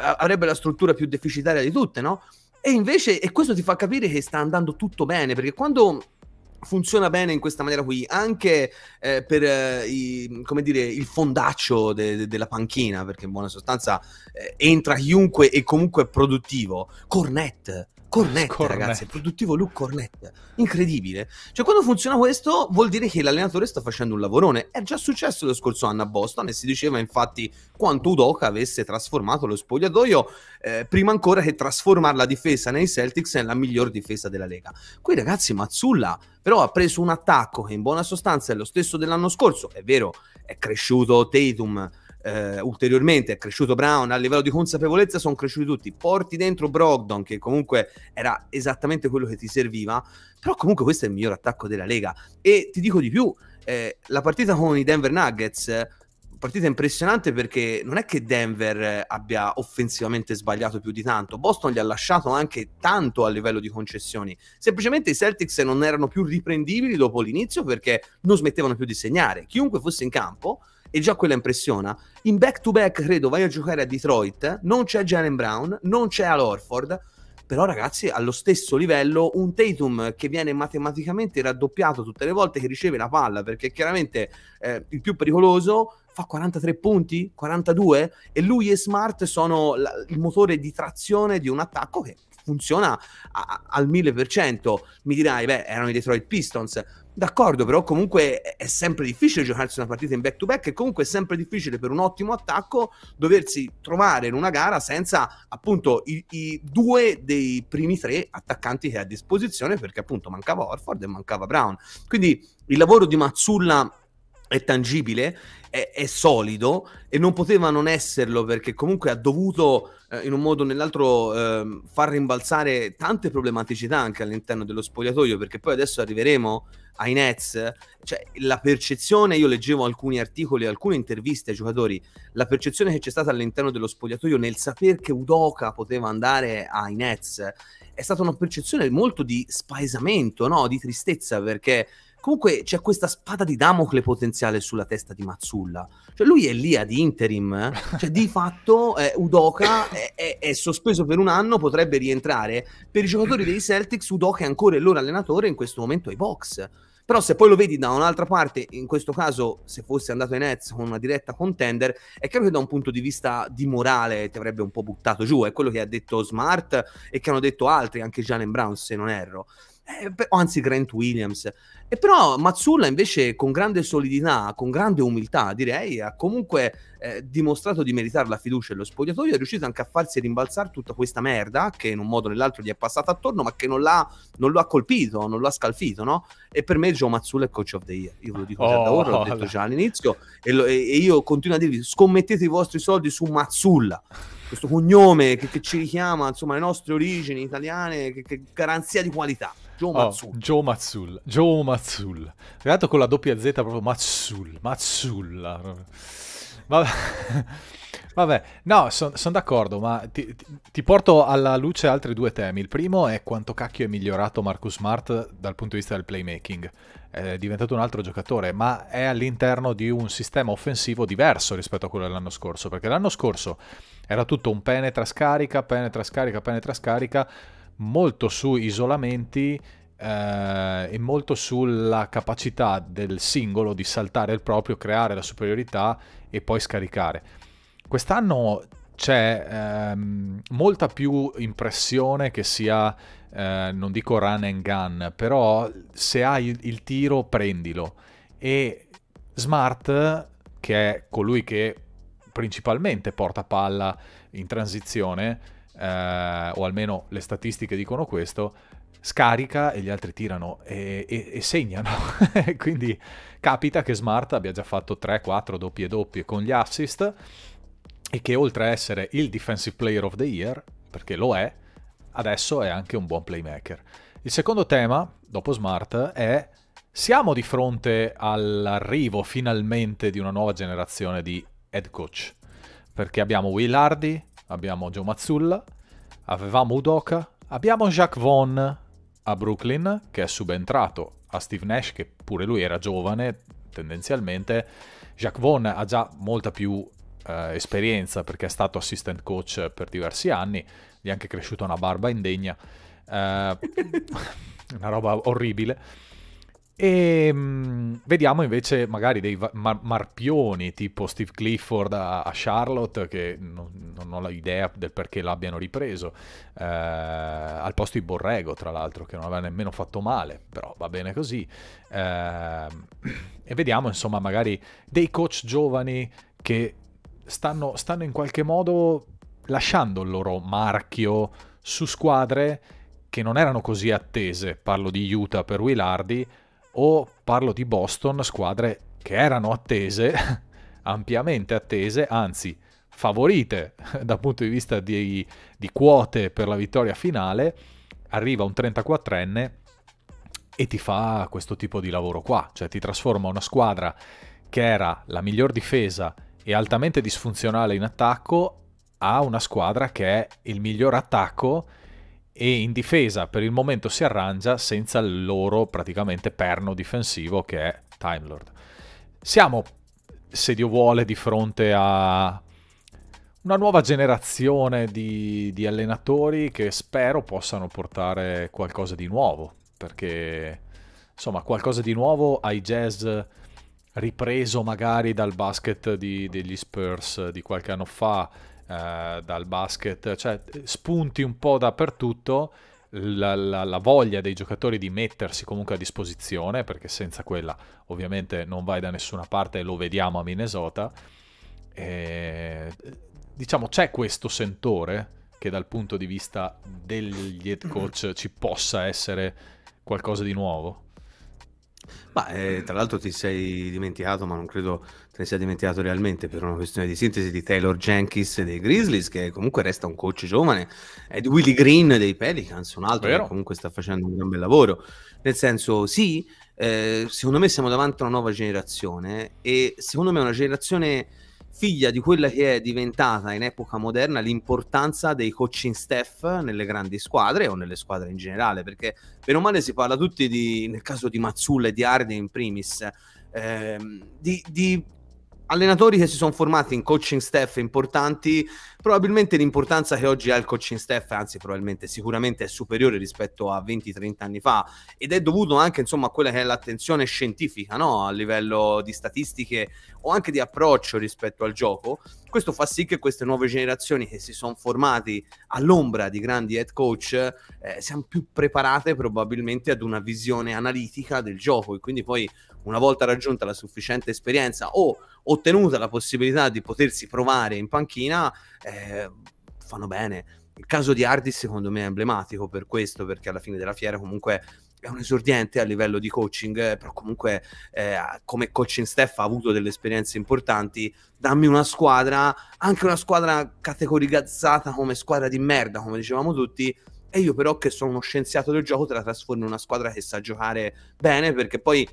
avrebbe la struttura più deficitaria di tutte, no? E invece, e questo ti fa capire che sta andando tutto bene, perché quando funziona bene in questa maniera qui, anche eh, per eh, i, dire, il fondaccio de- de- della panchina, perché in buona sostanza eh, entra chiunque e comunque è produttivo. Cornet Cornet, Cornet, ragazzi, il produttivo Luke Cornet. Incredibile. Cioè, quando funziona questo, vuol dire che l'allenatore sta facendo un lavorone. È già successo lo scorso anno a Boston e si diceva infatti quanto Udoca avesse trasformato lo spogliatoio eh, prima ancora che trasformare la difesa nei Celtics nella miglior difesa della Lega. Qui, ragazzi, Mazzulla però ha preso un attacco che in buona sostanza è lo stesso dell'anno scorso. È vero, è cresciuto Tatum eh, ulteriormente è cresciuto Brown a livello di consapevolezza sono cresciuti tutti porti dentro Brogdon che comunque era esattamente quello che ti serviva però comunque questo è il miglior attacco della Lega e ti dico di più eh, la partita con i Denver Nuggets partita impressionante perché non è che Denver abbia offensivamente sbagliato più di tanto, Boston gli ha lasciato anche tanto a livello di concessioni, semplicemente i Celtics non erano più riprendibili dopo l'inizio perché non smettevano più di segnare, chiunque fosse in campo e già quella impressiona. In back-to-back, credo, vai a giocare a Detroit, non c'è Jalen Brown, non c'è Al Orford, però ragazzi allo stesso livello un Tatum che viene matematicamente raddoppiato tutte le volte che riceve la palla perché chiaramente eh, il più pericoloso fa 43 punti 42 e lui e Smart sono la, il motore di trazione di un attacco che funziona a, al 1000%. Mi dirai, beh, erano i Detroit Pistons. D'accordo, però comunque è sempre difficile giocarsi una partita in back-to-back e comunque è sempre difficile per un ottimo attacco doversi trovare in una gara senza appunto i, i due dei primi tre attaccanti che ha a disposizione perché appunto mancava Orford e mancava Brown. Quindi il lavoro di Mazzulla è tangibile, è, è, solido e non poteva non esserlo perché comunque ha dovuto eh, in un modo o nell'altro eh, far rimbalzare tante problematicità anche all'interno dello spogliatoio perché poi adesso arriveremo ai Nets, cioè la percezione, io leggevo alcuni articoli, alcune interviste ai giocatori, la percezione che c'è stata all'interno dello spogliatoio nel saper che Udoca poteva andare ai Nets è stata una percezione molto di spaesamento, no? di tristezza perché comunque c'è questa spada di Damocle potenziale sulla testa di Mazzulla. Cioè, lui è lì ad interim, eh. cioè di fatto eh, Udoca è, è, è, sospeso per un anno, potrebbe rientrare. Per i giocatori dei Celtics, Udoca è ancora il loro allenatore, in questo momento ai box. Però se poi lo vedi da un'altra parte, in questo caso se fosse andato ai Nets con una diretta contender, è chiaro che da un punto di vista di morale ti avrebbe un po' buttato giù, è quello che ha detto Smart e che hanno detto altri, anche Jalen Brown se non erro. Eh, anzi Grant Williams. E però Mazzulla invece con grande solidità, con grande umiltà direi, ha comunque eh, dimostrato di meritare la fiducia e lo spogliatoio, è riuscito anche a farsi rimbalzare tutta questa merda che in un modo o nell'altro gli è passata attorno ma che non, l'ha, non lo ha colpito, non lo ha scalfito, no? E per me Joe Mazzulla è coach of the year, io ve lo dico oh, già da oh, ora, l'ho detto già all'inizio e, lo, e, e io continuo a dirvi scommettete i vostri soldi su Mazzulla questo cognome che, che, ci richiama insomma le nostre origini italiane, che, che garanzia di qualità. Joe Mazzul. Oh, Mazzul. Joe Mazzul. Creato con la doppia Z proprio Mazzul. Mazzulla. Vabbè. Vabbè. no, sono son d'accordo, ma ti, ti, porto alla luce altri due temi. Il primo è quanto cacchio è migliorato Marcus Smart dal punto di vista del playmaking. È diventato un altro giocatore, ma è all'interno di un sistema offensivo diverso rispetto a quello dell'anno scorso, perché l'anno scorso era tutto un penetra scarica, penetra scarica, penetra scarica molto su isolamenti eh, e molto sulla capacità del singolo di saltare il proprio, creare la superiorità e poi scaricare. Quest'anno c'è ehm, molta più impressione che sia, eh, non dico run and gun, però se hai il, il tiro prendilo. E Smart, che è colui che principalmente porta palla in transizione, eh, o almeno le statistiche dicono questo, scarica e gli altri tirano e, e, e segnano. Quindi capita che Smart abbia già fatto 3-4 doppie doppie con gli assist e che oltre a essere il Defensive Player of the Year, perché lo è, adesso è anche un buon playmaker. Il secondo tema, dopo Smart, è siamo di fronte all'arrivo finalmente di una nuova generazione di head coach, perché abbiamo Will Hardy, abbiamo Joe Mazzulla, avevamo Udoka, abbiamo Jacques Vaughn a Brooklyn che è subentrato a Steve Nash che pure lui era giovane tendenzialmente. Jacques Vaughn ha già molta più eh, esperienza perché è stato assistant coach per diversi anni, gli è anche cresciuta una barba indegna, eh, una roba orribile. E ehm, mh, vediamo invece magari dei mar- marpioni tipo Steve Clifford a, a Charlotte, che non, non ho idea del perché l'abbiano ripreso, eh, al posto di Borrego tra l'altro, che non aveva nemmeno fatto male, però va bene così. Eh, e vediamo insomma magari dei coach giovani che stanno, stanno in qualche modo lasciando il loro marchio su squadre che non erano così attese, parlo di Utah per Willardi, o parlo di Boston, squadre che erano attese, ampiamente attese, anzi favorite dal punto di vista di, di quote per la vittoria finale, arriva un 34enne e ti fa questo tipo di lavoro qua, cioè ti trasforma una squadra che era la miglior difesa e altamente disfunzionale in attacco a una squadra che è il miglior attacco e in difesa per il momento si arrangia senza il loro praticamente perno difensivo che è Time Lord. Siamo, se Dio vuole, di fronte a una nuova generazione di, di allenatori che spero possano portare qualcosa di nuovo, perché insomma qualcosa di nuovo ai jazz ripreso magari dal basket di, degli Spurs di qualche anno fa eh, dal basket, cioè spunti un po' dappertutto la, la, la, voglia dei giocatori di mettersi comunque a disposizione, perché senza quella ovviamente non vai da nessuna parte e lo vediamo a Minnesota. E, diciamo c'è questo sentore che dal punto di vista degli head coach ci possa essere qualcosa di nuovo? Ma eh, tra l'altro ti sei dimenticato, ma non credo te ne sia dimenticato realmente per una questione di sintesi di Taylor Jenkins dei Grizzlies, che comunque resta un coach giovane, e di Willy Green dei Pelicans, un altro Vero. che comunque sta facendo un gran bel lavoro. Nel senso, sì, eh, secondo me siamo davanti a una nuova generazione e secondo me è una generazione figlia di quella che è diventata in epoca moderna l'importanza dei coaching staff nelle grandi squadre o nelle squadre in generale, perché bene o male si parla tutti di, nel caso di Mazzulla e di Arden in primis, ehm, di, di allenatori che si sono formati in coaching staff importanti, probabilmente l'importanza che oggi ha il coaching staff, anzi probabilmente sicuramente è superiore rispetto a 20-30 anni fa ed è dovuto anche insomma a quella che è l'attenzione scientifica no? a livello di statistiche o anche di approccio rispetto al gioco questo fa sì che queste nuove generazioni che si sono formate all'ombra di grandi head coach eh, siano più preparate probabilmente ad una visione analitica del gioco e quindi poi una volta raggiunta la sufficiente esperienza o ottenuta la possibilità di potersi provare in panchina, eh, fanno bene. Il caso di Hardy secondo me è emblematico per questo, perché alla fine della fiera comunque è un esordiente a livello di coaching, eh, però comunque eh, come coaching staff ha avuto delle esperienze importanti. Dammi una squadra, anche una squadra categorizzata come squadra di merda, come dicevamo tutti. E io, però, che sono uno scienziato del gioco, te la trasformo in una squadra che sa giocare bene, perché poi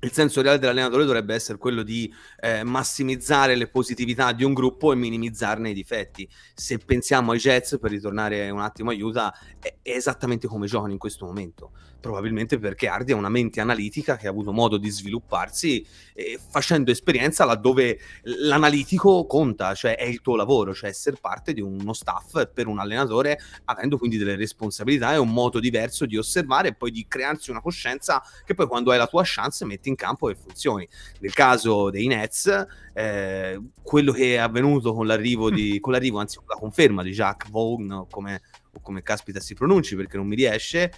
il senso reale dell'allenatore dovrebbe essere quello di eh, massimizzare le positività di un gruppo e minimizzarne i difetti. Se pensiamo ai Jets, per ritornare un attimo aiuta, è, è esattamente come giocano in questo momento probabilmente perché Hardy ha una mente analitica che ha avuto modo di svilupparsi eh, facendo esperienza laddove l'analitico conta, cioè è il tuo lavoro, cioè essere parte di uno staff per un allenatore, avendo quindi delle responsabilità e un modo diverso di osservare e poi di crearsi una coscienza che poi quando hai la tua chance metti in campo e funzioni. Nel caso dei Nets, eh, quello che è avvenuto con l'arrivo, di, con l'arrivo, anzi con la conferma di Jack Vaughn, come, come caspita si pronunci perché non mi riesce,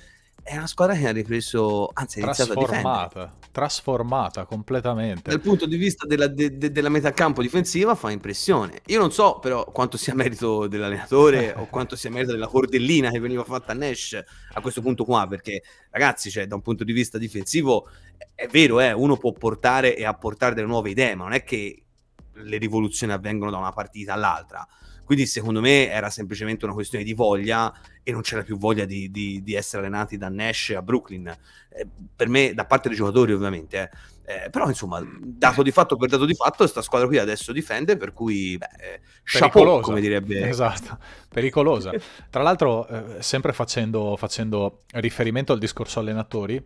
è una squadra che ha ripreso, anzi, è trasformata, trasformata completamente. Dal punto di vista della, de, de, della metà campo difensiva fa impressione. Io non so però quanto sia merito dell'allenatore o quanto sia merito della cordellina che veniva fatta a Nash a questo punto qua, perché ragazzi, cioè, da un punto di vista difensivo è vero, eh, uno può portare e apportare delle nuove idee, ma non è che le rivoluzioni avvengono da una partita all'altra. Quindi secondo me era semplicemente una questione di voglia e non c'era più voglia di, di, di essere allenati da Nash a Brooklyn. Eh, per me, da parte dei giocatori ovviamente. Eh. eh. però insomma, dato di fatto per dato di fatto, questa squadra qui adesso difende, per cui beh, eh, chapeau, come direbbe. Esatto, pericolosa. Tra l'altro, eh, sempre facendo, facendo riferimento al discorso allenatori,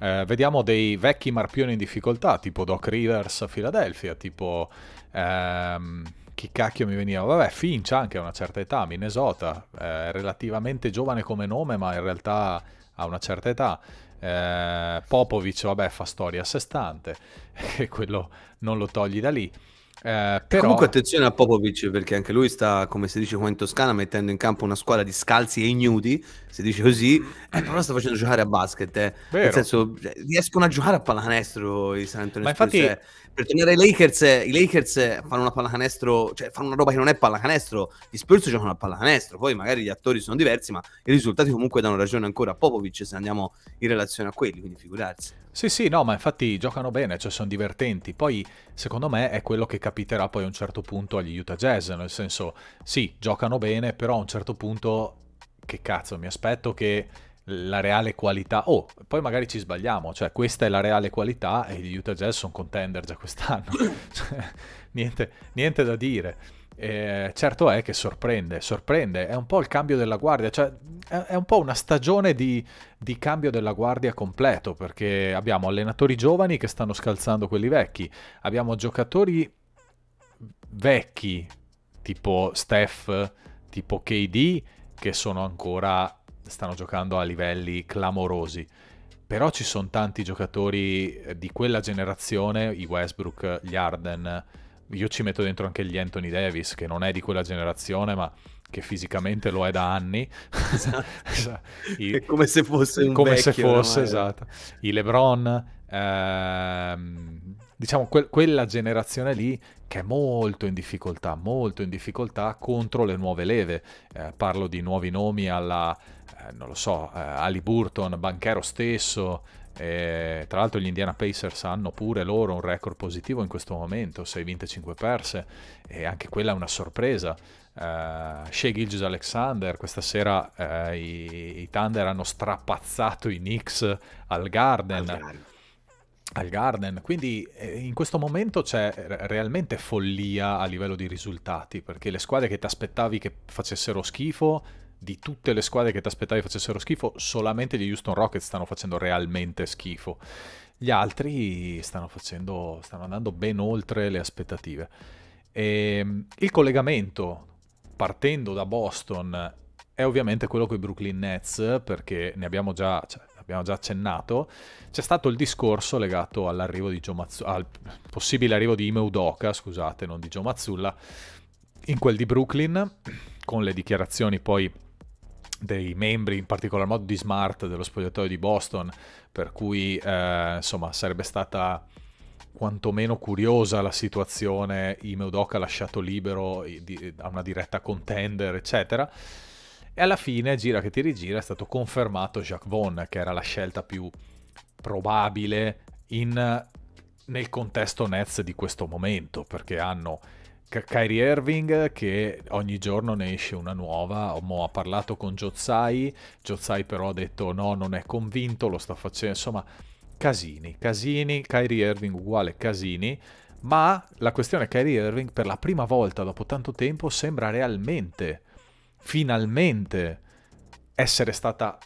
eh, vediamo dei vecchi marpioni in difficoltà, tipo Doc Rivers a Philadelphia, tipo ehm, chi cacchio mi veniva? Vabbè, Finch anche a una certa età, Minnesota, eh, relativamente giovane come nome, ma in realtà ha una certa età. Eh, Popovic, vabbè, fa storia a sé stante, e quello non lo togli da lì. Eh, però... Comunque attenzione a Popovic perché anche lui sta, come si dice qua in Toscana, mettendo in campo una squadra di scalzi e ignudi, si dice così, eh, però sta facendo giocare a basket. Eh. Nel senso, cioè, riescono a giocare a pallacanestro i San Antonio Ma Spurs, infatti... Eh per tornare ai Lakers, i Lakers fanno una pallacanestro, cioè fanno una roba che non è pallacanestro. Gli Spurs giocano a pallacanestro, poi magari gli attori sono diversi, ma i risultati comunque danno ragione ancora a Popovic se andiamo in relazione a quelli, quindi figurarsi. Sì, sì, no, ma infatti giocano bene, cioè sono divertenti. Poi, secondo me, è quello che capiterà poi a un certo punto agli Utah Jazz, nel senso, sì, giocano bene, però a un certo punto, che cazzo, mi aspetto che la reale qualità. Oh, poi magari ci sbagliamo, cioè questa è la reale qualità e gli Utah Jazz sono contender già quest'anno. cioè, niente, niente, da dire. Eh, certo è che sorprende, sorprende, è un po' il cambio della guardia, cioè è, è un po' una stagione di, di, cambio della guardia completo, perché abbiamo allenatori giovani che stanno scalzando quelli vecchi, abbiamo giocatori vecchi tipo Steph, tipo KD, che sono ancora stanno giocando a livelli clamorosi. Però ci sono tanti giocatori eh, di quella generazione, i Westbrook, gli Arden, io ci metto dentro anche gli Anthony Davis, che non è di quella generazione, ma che fisicamente lo è da anni. Esatto. I, è come se fosse un come vecchio, se fosse, ormai. esatto. I LeBron, eh, diciamo, que- quella generazione lì che è molto in difficoltà, molto in difficoltà contro le nuove leve. Eh, parlo di nuovi nomi alla, eh, non lo so, eh, Ali Burton, banchero stesso. tra l'altro gli Indiana Pacers hanno pure loro un record positivo in questo momento, 6 vinte e 5 perse, e anche quella è una sorpresa. Uh, eh, Shea Gilgis Alexander, questa sera eh, i-, i, Thunder hanno strapazzato i Knicks al Garden. Al Garden al Garden. Quindi eh, in questo momento c'è realmente follia a livello di risultati, perché le squadre che ti aspettavi che facessero schifo, di tutte le squadre che ti aspettavi facessero schifo, solamente gli Houston Rockets stanno facendo realmente schifo. Gli altri stanno, facendo, stanno andando ben oltre le aspettative. E ehm, il collegamento partendo da Boston è ovviamente quello con i Brooklyn Nets, perché ne abbiamo già... Cioè, abbiamo già accennato, c'è stato il discorso legato Mazzulla, al possibile arrivo di Ime Udoka, scusate, non di Joe Mazzulla, in quel di Brooklyn, con le dichiarazioni poi dei membri, in particolar modo di Smart, dello spogliatoio di Boston, per cui eh, insomma sarebbe stata quantomeno curiosa la situazione, Ime Udoka lasciato libero eh, eh, a una diretta contender, eccetera. E alla fine, gira che ti rigira, è stato confermato Jacques Vaughn, che era la scelta più probabile in, nel contesto Nets di questo momento, perché hanno Kyrie Irving che ogni giorno ne esce una nuova, Mo ha parlato con Jozai, Jozai però ha detto no, non è convinto, lo sta facendo, insomma, casini, casini, Kyrie Irving uguale casini, ma la questione Kyrie Irving per la prima volta dopo tanto tempo sembra realmente finalmente essere stata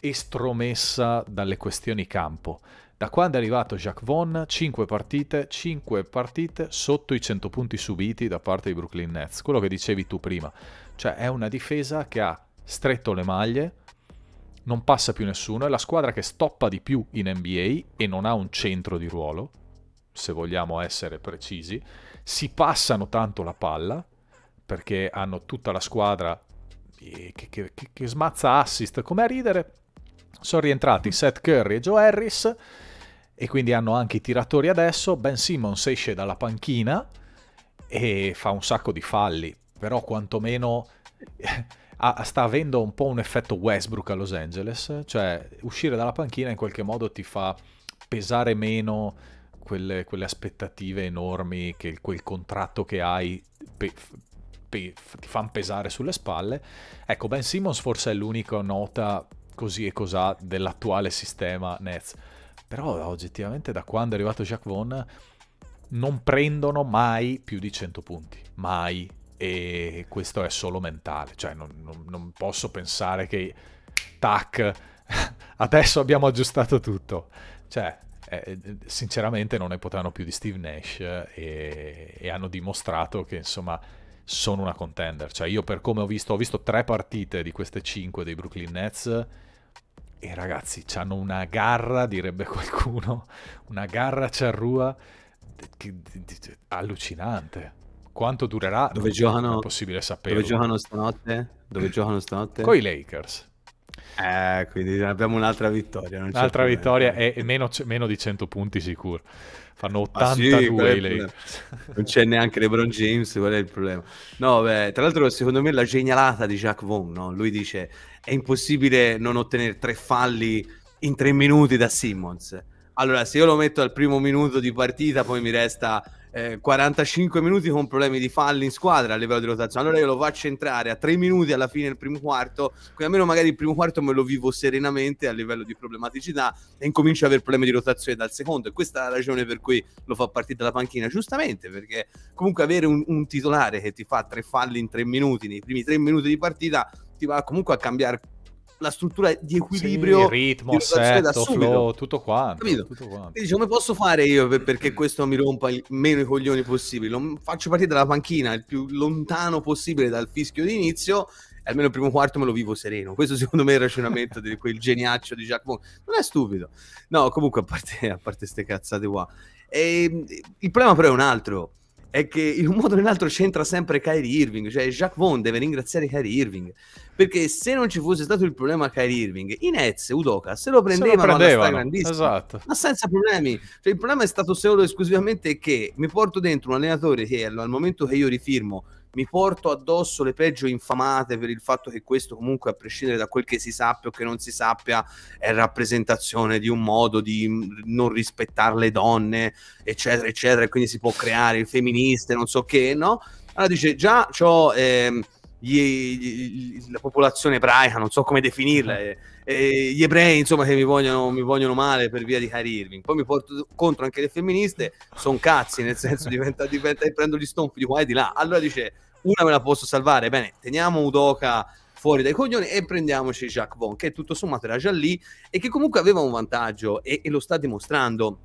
estromessa dalle questioni campo. Da quando è arrivato Jacques Vaughn, 5 partite, 5 partite sotto i 100 punti subiti da parte dei Brooklyn Nets. Quello che dicevi tu prima, cioè è una difesa che ha stretto le maglie, non passa più nessuno, è la squadra che stoppa di più in NBA e non ha un centro di ruolo, se vogliamo essere precisi, si passano tanto la palla, perché hanno tutta la squadra che, che, che smazza assist come a ridere. Sono rientrati Seth Curry e Joe Harris e quindi hanno anche i tiratori adesso. Ben Simmons esce dalla panchina e fa un sacco di falli, però quantomeno eh, sta avendo un po' un effetto Westbrook a Los Angeles, cioè uscire dalla panchina in qualche modo ti fa pesare meno quelle, quelle aspettative enormi che quel contratto che hai ti fanno pesare sulle spalle. Ecco, Ben Simmons forse è l'unico nota così e cos'ha dell'attuale sistema Nets. Però oggettivamente da quando è arrivato Jacques Vaughn non prendono mai più di 100 punti. Mai. E questo è solo mentale. Cioè non, non, non posso pensare che... Tac, adesso abbiamo aggiustato tutto. Cioè, eh, sinceramente non ne potranno più di Steve Nash eh, e, e hanno dimostrato che insomma sono una contender. Cioè io per come ho visto, ho visto tre partite di queste cinque dei Brooklyn Nets e ragazzi, hanno una garra, direbbe qualcuno, una garra charrua allucinante. Quanto durerà? Dove giocano? È possibile sapere. Dove giocano stanotte? Dove giocano stanotte? Con i Lakers. Eh, quindi abbiamo un'altra vittoria. un'altra vittoria e meno, meno di 100 punti sicuro. Fanno 82 ah, sì, i Non c'è neanche LeBron James, qual è il problema? No, beh, tra l'altro secondo me la genialata di Jack Vaughn, no? lui dice è impossibile non ottenere tre falli in tre minuti da Simmons. Allora, se io lo metto al primo minuto di partita, poi mi resta 45 eh, minuti con problemi di falli in squadra a livello di rotazione. Allora io lo faccio entrare a 3 minuti alla fine del primo quarto, quindi almeno magari il primo quarto me lo vivo serenamente a livello di problematicità e incomincio ad avere problemi di rotazione dal secondo. E questa è la ragione per cui lo fa partire dalla panchina, giustamente, perché comunque avere un, un titolare che ti fa tre falli in 3 minuti, nei primi 3 minuti di partita, ti va comunque a cambiare la struttura di equilibrio, sì, ritmo, set, flow, tutto quanto. Capito? Tutto quanto. dice, come posso fare io perché mm. questo mi rompa il meno i coglioni possibili? Lo faccio partire dalla panchina il più lontano possibile dal fischio di inizio almeno il primo quarto me lo vivo sereno. Questo secondo me è il ragionamento di quel geniaccio di Jacques Bond. Non è stupido. No, comunque a parte, a parte ste cazzate qua. E, ehm, il problema però è un altro è che in un modo o nell'altro c'entra sempre Kyrie Irving, cioè Jacques Vaughn deve ringraziare Kyrie Irving, perché se non ci fosse stato il problema Kyrie Irving, i Nets, Udoka, se lo prendevano, se lo prendevano esatto. ma senza problemi, cioè il problema è stato solo esclusivamente che mi porto dentro un allenatore che al momento che io rifirmo mi porto addosso le peggio infamate per il fatto che questo comunque a prescindere da quel che si sappia o che non si sappia è rappresentazione di un modo di mm, non rispettare le donne eccetera eccetera e quindi si può creare il femminista non so che no allora dice già ciò eh, gli, gli, la popolazione ebraica, non so come definirla, e, esatto. e eh, eh, gli ebrei insomma che mi vogliono, mi vogliono, male per via di Harry Irving. Poi mi porto contro anche le femministe, sono cazzi, nel senso diventa, diventa, prendo gli stompi di qua e di là. Allora dice, una me la posso salvare, bene, teniamo Udoca fuori dai coglioni e prendiamoci Jacques Bon, che tutto sommato era già lì e che comunque aveva un vantaggio e, e lo sta dimostrando.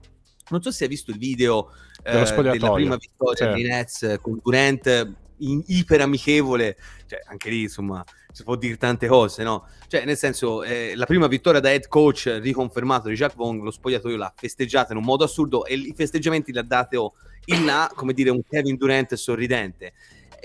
Non so se hai visto il video eh, della prima vittoria certo. di Nets con Durant in, iper amichevole, cioè, anche lì insomma si può dire tante cose, no? Cioè, nel senso, eh, la prima vittoria da head coach riconfermato di Jack Vong, lo spogliatoio l'ha festeggiata in un modo assurdo e i festeggiamenti l'ha dato oh, in là, come dire, un Kevin Durant sorridente.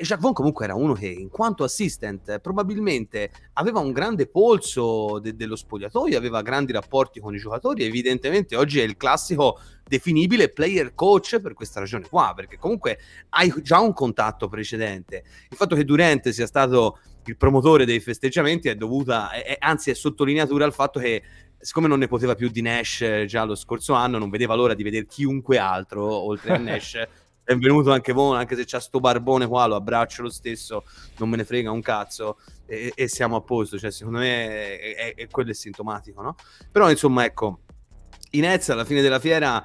Jacques Von comunque era uno che in quanto assistant probabilmente aveva un grande polso de- dello spogliatoio, aveva grandi rapporti con i giocatori, evidentemente oggi è il classico definibile player coach per questa ragione qua, perché comunque hai già un contatto precedente. Il fatto che Durante sia stato il promotore dei festeggiamenti è dovuta, è, anzi è sottolineatura al fatto che siccome non ne poteva più di Nash eh, già lo scorso anno, non vedeva l'ora di vedere chiunque altro oltre a Nash benvenuto anche voi, anche se c'ha sto barbone qua, lo abbraccio lo stesso, non me ne frega un cazzo e, e siamo a posto, cioè secondo me è, è, è quello è sintomatico, no? Però insomma ecco, Inez alla fine della fiera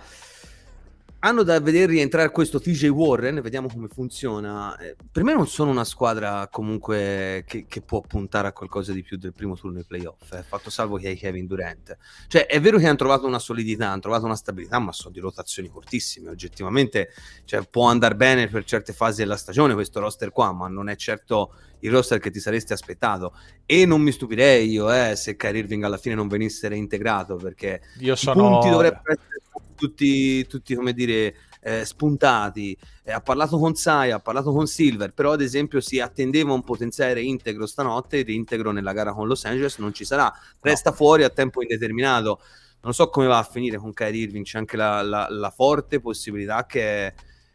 hanno da vedere rientrare questo TJ Warren, vediamo come funziona. Eh, per me non sono una squadra comunque che, che può puntare a qualcosa di più del primo turno dei playoff, eh, fatto salvo che hai Kevin Durant. Cioè è vero che hanno trovato una solidità, hanno trovato una stabilità, ma sono di rotazioni cortissime, oggettivamente cioè, può andare bene per certe fasi della stagione questo roster qua, ma non è certo il roster che ti saresti aspettato. E non mi stupirei io eh, se Kyrie Irving alla fine non venisse reintegrato, perché Io sono... i punti dovrebbero essere tutti, tutti come dire, eh, spuntati. Eh, ha parlato con Sai, ha parlato con Silver, però ad esempio si attendeva un potenziale reintegro stanotte, reintegro nella gara con Los Angeles non ci sarà, resta no. fuori a tempo indeterminato. Non so come va a finire con Kyrie Irving, c'è anche la, la, la forte possibilità che,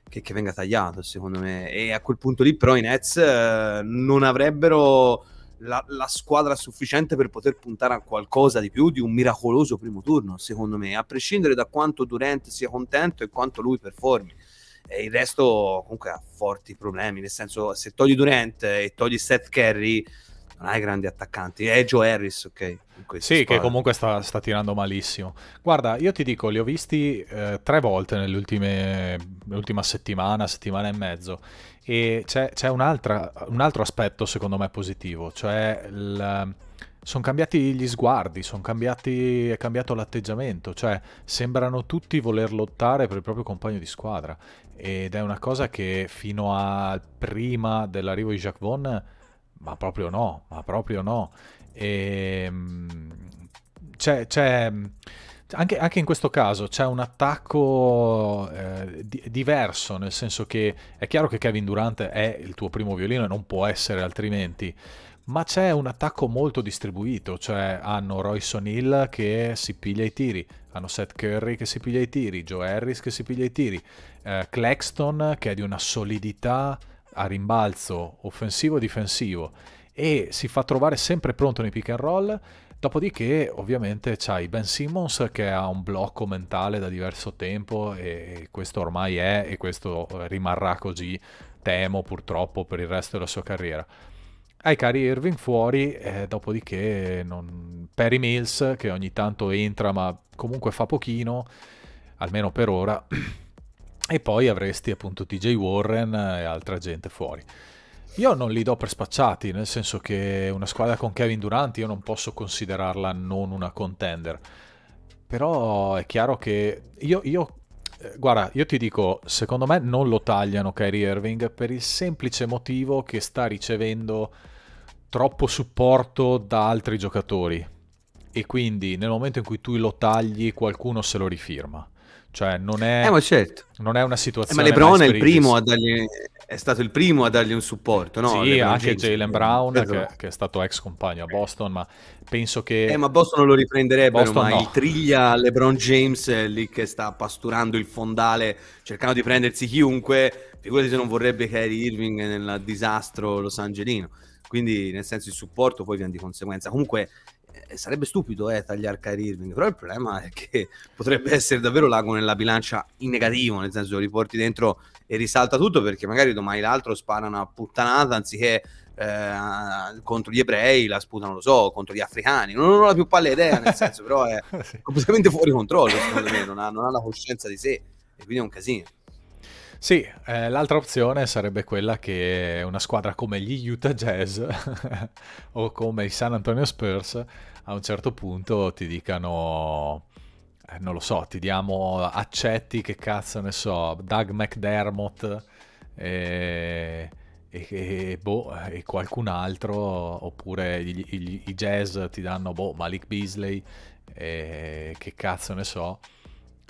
che, che, venga tagliato, secondo me. E a quel punto lì però i Nets eh, non avrebbero la, la, squadra sufficiente per poter puntare a qualcosa di più di un miracoloso primo turno, secondo me, a prescindere da quanto Durant sia contento e quanto lui performi. E il resto comunque ha forti problemi, nel senso se togli Durant e togli Seth Curry non hai grandi attaccanti. È Joe Harris, ok. Sì, squadre. che comunque sta, sta, tirando malissimo. Guarda, io ti dico, li ho visti eh, tre volte nell'ultima settimana, settimana e mezzo. E c'è, un, un, altro aspetto, secondo me, positivo, cioè il sono cambiati gli sguardi, cambiati, è cambiato l'atteggiamento, cioè sembrano tutti voler lottare per il proprio compagno di squadra ed è una cosa che fino a prima dell'arrivo di Jacques Von ma proprio no, ma proprio no. E, ehm, c'è, c'è anche, anche, in questo caso c'è un attacco eh, di, diverso, nel senso che è chiaro che Kevin Durant è il tuo primo violino e non può essere altrimenti, ma c'è un attacco molto distribuito, cioè hanno Royce O'Neill che si piglia i tiri, hanno Seth Curry che si piglia i tiri, Joe Harris che si piglia i tiri, eh, Claxton che è di una solidità a rimbalzo offensivo e difensivo e si fa trovare sempre pronto nei pick and roll. Dopodiché, ovviamente, c'hai Ben Simmons che ha un blocco mentale da diverso tempo e questo ormai è e questo eh, rimarrà così, temo purtroppo, per il resto della sua carriera. Hai cari Irving fuori, eh, dopodiché non... Perry Mills che ogni tanto entra ma comunque fa pochino, almeno per ora. e poi avresti appunto TJ Warren e altra gente fuori. Io non li do per spacciati, nel senso che una squadra con Kevin Durant io non posso considerarla non una contender. Però è chiaro che io, io eh, guarda, io ti dico, secondo me non lo tagliano Kyrie Irving per il semplice motivo che sta ricevendo troppo supporto da altri giocatori. E quindi nel momento in cui tu lo tagli qualcuno se lo rifirma. Cioè, non è, eh, certo. non è una situazione. Eh, ma LeBron è, il primo a dargli, è stato il primo a dargli un supporto, no? Sì, LeBron anche Jalen Brown, esatto. che, che, è stato ex compagno a Boston, ma penso che. Eh, ma Boston non lo riprenderebbe, ma no. il triglia LeBron James lì che sta pasturando il fondale, cercando di prendersi chiunque. Figurati se non vorrebbe Kyrie Irving nel disastro Los Angelino. Quindi, nel senso, il supporto poi viene di conseguenza. Comunque, eh, sarebbe stupido eh, tagliare Kyrie Irving, però il problema è che potrebbe essere davvero l'ago nella bilancia in negativo, nel senso li porti dentro e risalta tutto perché magari domani l'altro spara una puttanata anziché eh, contro gli ebrei la sputano, lo so, contro gli africani, non, non ho la più palla idea, nel senso però è completamente fuori controllo, secondo me, non ha, non ha la coscienza di sé e quindi è un casino. Sì, eh, l'altra opzione sarebbe quella che una squadra come gli Utah Jazz o come i San Antonio Spurs a un certo punto ti dicano, eh, non lo so, ti diamo accetti, che cazzo ne so, Doug McDermott e, e, e, boh, e qualcun altro, oppure i, Jazz ti danno boh, Malik Beasley e che cazzo ne so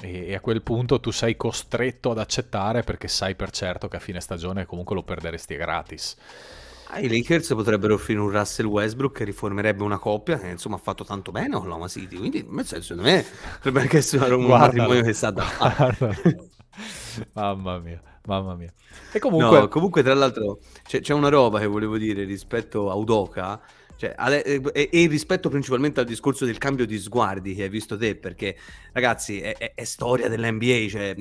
e, e a quel punto tu sei costretto ad accettare perché sai per certo che a fine stagione comunque lo perderesti gratis. Ah, I Lakers potrebbero offrire un Russell Westbrook che riformerebbe una coppia che insomma ha fatto tanto bene a Oklahoma City, quindi nel senso, secondo me potrebbe anche essere un Guardalo. matrimonio che sa da Mamma mia, mamma mia. E comunque... No, comunque tra l'altro c'è, c'è una roba che volevo dire rispetto a Udoka cioè, e, e rispetto principalmente al discorso del cambio di sguardi che hai visto te, perché ragazzi è, è, è storia dell'NBA, cioè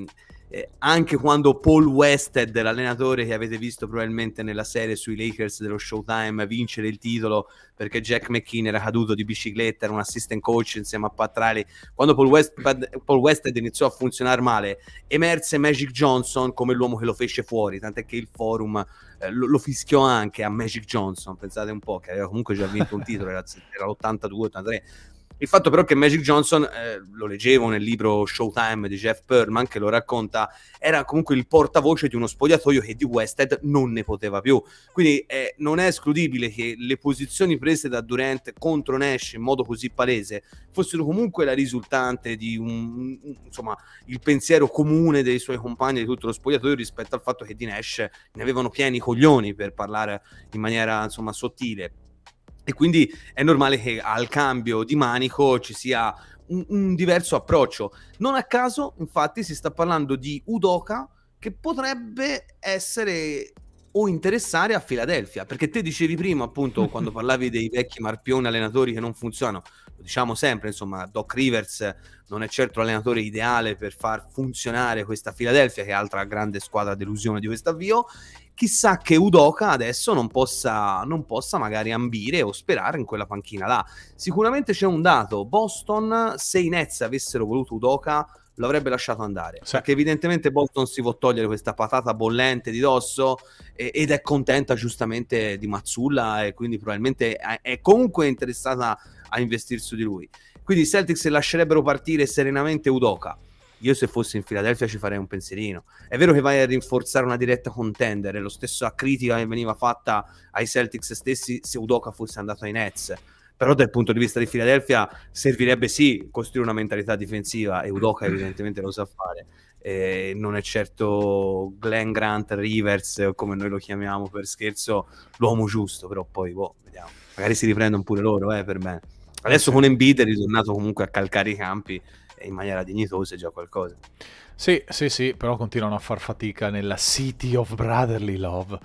eh, anche quando Paul Wested, l'allenatore che avete visto probabilmente nella serie sui Lakers dello Showtime, vincere il titolo perché Jack McKean era caduto di bicicletta, era un assistant coach insieme a Patrali, Quando Paul, West, Paul Wested iniziò a funzionare male, emerse Magic Johnson come l'uomo che lo fece fuori, tant'è che il forum eh, lo, lo, fischiò anche a Magic Johnson, pensate un po', che aveva comunque già vinto un titolo, era, era l'82-83, il fatto però che Magic Johnson, eh, lo leggevo nel libro Showtime di Jeff Perlman che lo racconta, era comunque il portavoce di uno spogliatoio che di Westhead non ne poteva più. Quindi eh, non è escludibile che le posizioni prese da Durant contro Nash in modo così palese fossero comunque la risultante di un, insomma, il pensiero comune dei suoi compagni di tutto lo spogliatoio rispetto al fatto che di Nash ne avevano pieni coglioni per parlare in maniera insomma sottile e quindi è normale che al cambio di manico ci sia un, un diverso approccio. Non a caso, infatti, si sta parlando di Udoka che potrebbe essere o interessare a Filadelfia, perché te dicevi prima, appunto, quando parlavi dei vecchi marpioni allenatori che non funzionano, diciamo sempre, insomma, Doc Rivers non è certo l'allenatore ideale per far funzionare questa Philadelphia, che è altra grande squadra delusione di questo avvio. Chissà che Udoca adesso non possa, non possa magari ambire o sperare in quella panchina là. Sicuramente c'è un dato, Boston, se i Nets avessero voluto Udoca lo avrebbe lasciato andare. Sì. Perché evidentemente Bolton si può togliere questa patata bollente di dosso e, ed è contenta giustamente di Mazzulla e quindi probabilmente è, è comunque interessata a investire su di lui. Quindi i Celtics lascerebbero partire serenamente Udoca io se fossi in Filadelfia ci farei un pensierino. È vero che vai a rinforzare una diretta contender, è lo stesso a critica che veniva fatta ai Celtics stessi se Udoca fosse andato ai Nets però dal punto di vista di Filadelfia servirebbe sì costruire una mentalità difensiva e mm. Udoca evidentemente lo sa fare eh, non è certo Glenn Grant Rivers come noi lo chiamiamo per scherzo l'uomo giusto però poi boh, vediamo magari si riprendono pure loro eh, per me adesso con Embiid è ritornato comunque a calcare i campi in maniera dignitosa è già qualcosa sì sì sì però continuano a far fatica nella City of Brotherly Love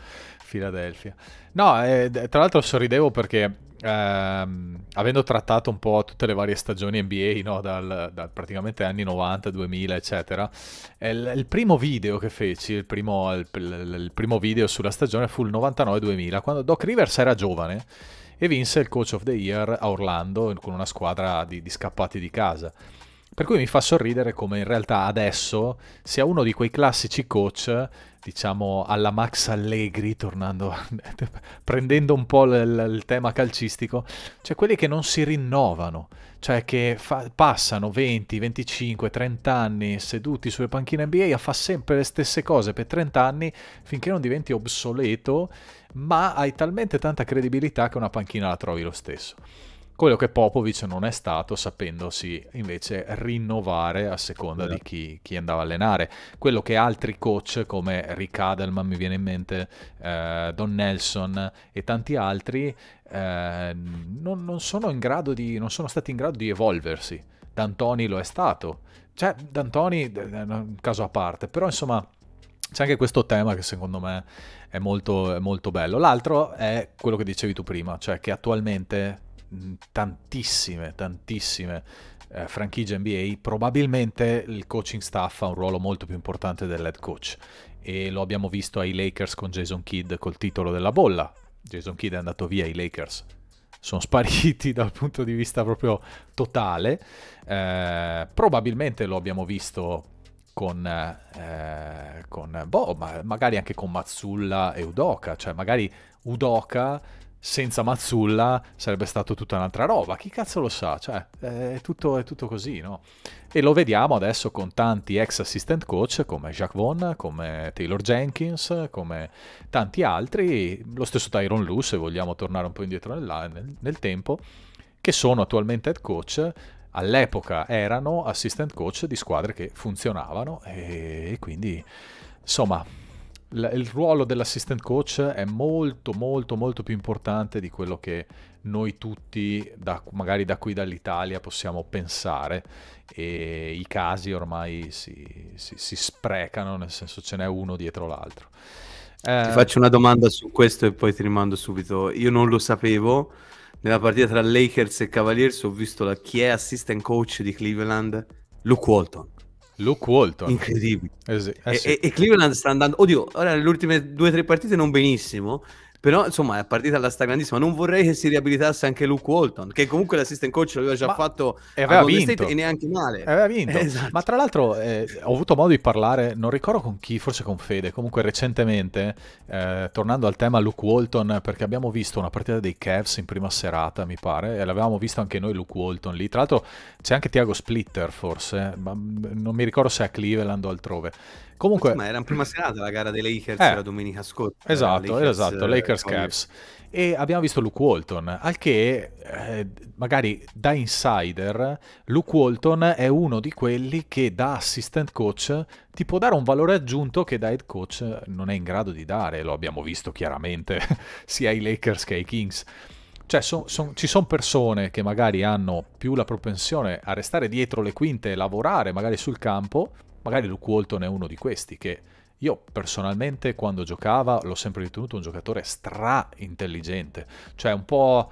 Philadelphia no eh, tra l'altro sorridevo perché ehm, avendo trattato un po' tutte le varie stagioni NBA, no? dal, dal praticamente anni 90, 2000, eccetera, eh, il, il primo video che feci, il primo, il, il primo video sulla stagione fu il 99-2000, quando Doc Rivers era giovane e vinse il Coach of the Year a Orlando con una squadra di, di scappati di casa. Per cui mi fa sorridere come in realtà adesso sia uno di quei classici coach diciamo alla Max Allegri, tornando, prendendo un po' il, il tema calcistico, cioè quelli che non si rinnovano, cioè che fa, passano 20, 25, 30 anni seduti sulle panchine NBA a fare sempre le stesse cose per 30 anni finché non diventi obsoleto, ma hai talmente tanta credibilità che una panchina la trovi lo stesso quello che Popovic non è stato sapendosi invece rinnovare a seconda yeah. di chi, chi, andava a allenare. Quello che altri coach come Rick Adelman, mi viene in mente, eh, Don Nelson e tanti altri eh, non, non, sono di, non sono stati in grado di evolversi. D'Antoni lo è stato. Cioè, D'Antoni è un caso a parte, però insomma... C'è anche questo tema che secondo me è molto, molto bello. L'altro è quello che dicevi tu prima, cioè che attualmente Mm, tantissime, tantissime eh, franchigie NBA, probabilmente il coaching staff ha un ruolo molto più importante dell'head coach. E lo abbiamo visto ai Lakers con Jason Kidd col titolo della bolla. Jason Kidd è andato via i Lakers. Sono spariti dal punto di vista proprio totale. Eh, probabilmente lo abbiamo visto con, eh, con boh, ma magari anche con Mazzulla e Udoka. Cioè, magari Udoka senza Mazzulla sarebbe stato tutta un'altra roba. Chi cazzo lo sa? Cioè, è tutto, è tutto, così, no? E lo vediamo adesso con tanti ex assistant coach come Jacques Vaughn, come Taylor Jenkins, come tanti altri, lo stesso Tyron Lu, se vogliamo tornare un po' indietro nel, nel, nel tempo, che sono attualmente head coach. All'epoca erano assistant coach di squadre che funzionavano e quindi, insomma, il ruolo dell'assistant coach è molto molto molto più importante di quello che noi tutti da, magari da qui dall'Italia possiamo pensare e i casi ormai si, si, si sprecano nel senso ce n'è uno dietro l'altro eh... ti faccio una domanda su questo e poi ti rimando subito io non lo sapevo nella partita tra Lakers e Cavaliers ho visto la, chi è assistant coach di Cleveland Luke Walton Luke Walton. Incredibile. Eh sì, eh sì. E, e, Cleveland sta andando... Oddio, ora le ultime due o tre partite non benissimo, però insomma è partita alla grandissima. Non vorrei che si riabilitasse anche Luke Walton, che comunque l'assistant coach l'aveva già Ma fatto e aveva vinto. State, e neanche male. Aveva vinto. Esatto. Ma tra l'altro eh, ho avuto modo di parlare, non ricordo con chi, forse con Fede, comunque recentemente, eh, tornando al tema Luke Walton, perché abbiamo visto una partita dei Cavs in prima serata, mi pare, e l'avevamo visto anche noi Luke Walton lì. Tra l'altro c'è anche Tiago Splitter forse, ma mm, non mi ricordo se a Cleveland o altrove. Comunque, ma era in prima serata la gara dei Lakers eh, la domenica scorsa. Esatto, Lakers, esatto, eh, Lakers Cavs. E abbiamo visto Luke Walton, al che eh, magari da insider Luke Walton è uno di quelli che da assistant coach ti può dare un valore aggiunto che da head coach non è in grado di dare, lo abbiamo visto chiaramente sia ai Lakers che ai Kings. Cioè, son, son, ci sono persone che magari hanno più la propensione a restare dietro le quinte e lavorare magari sul campo, magari Luke Walton è uno di questi che io personalmente quando giocava l'ho sempre ritenuto un giocatore stra intelligente, cioè un po'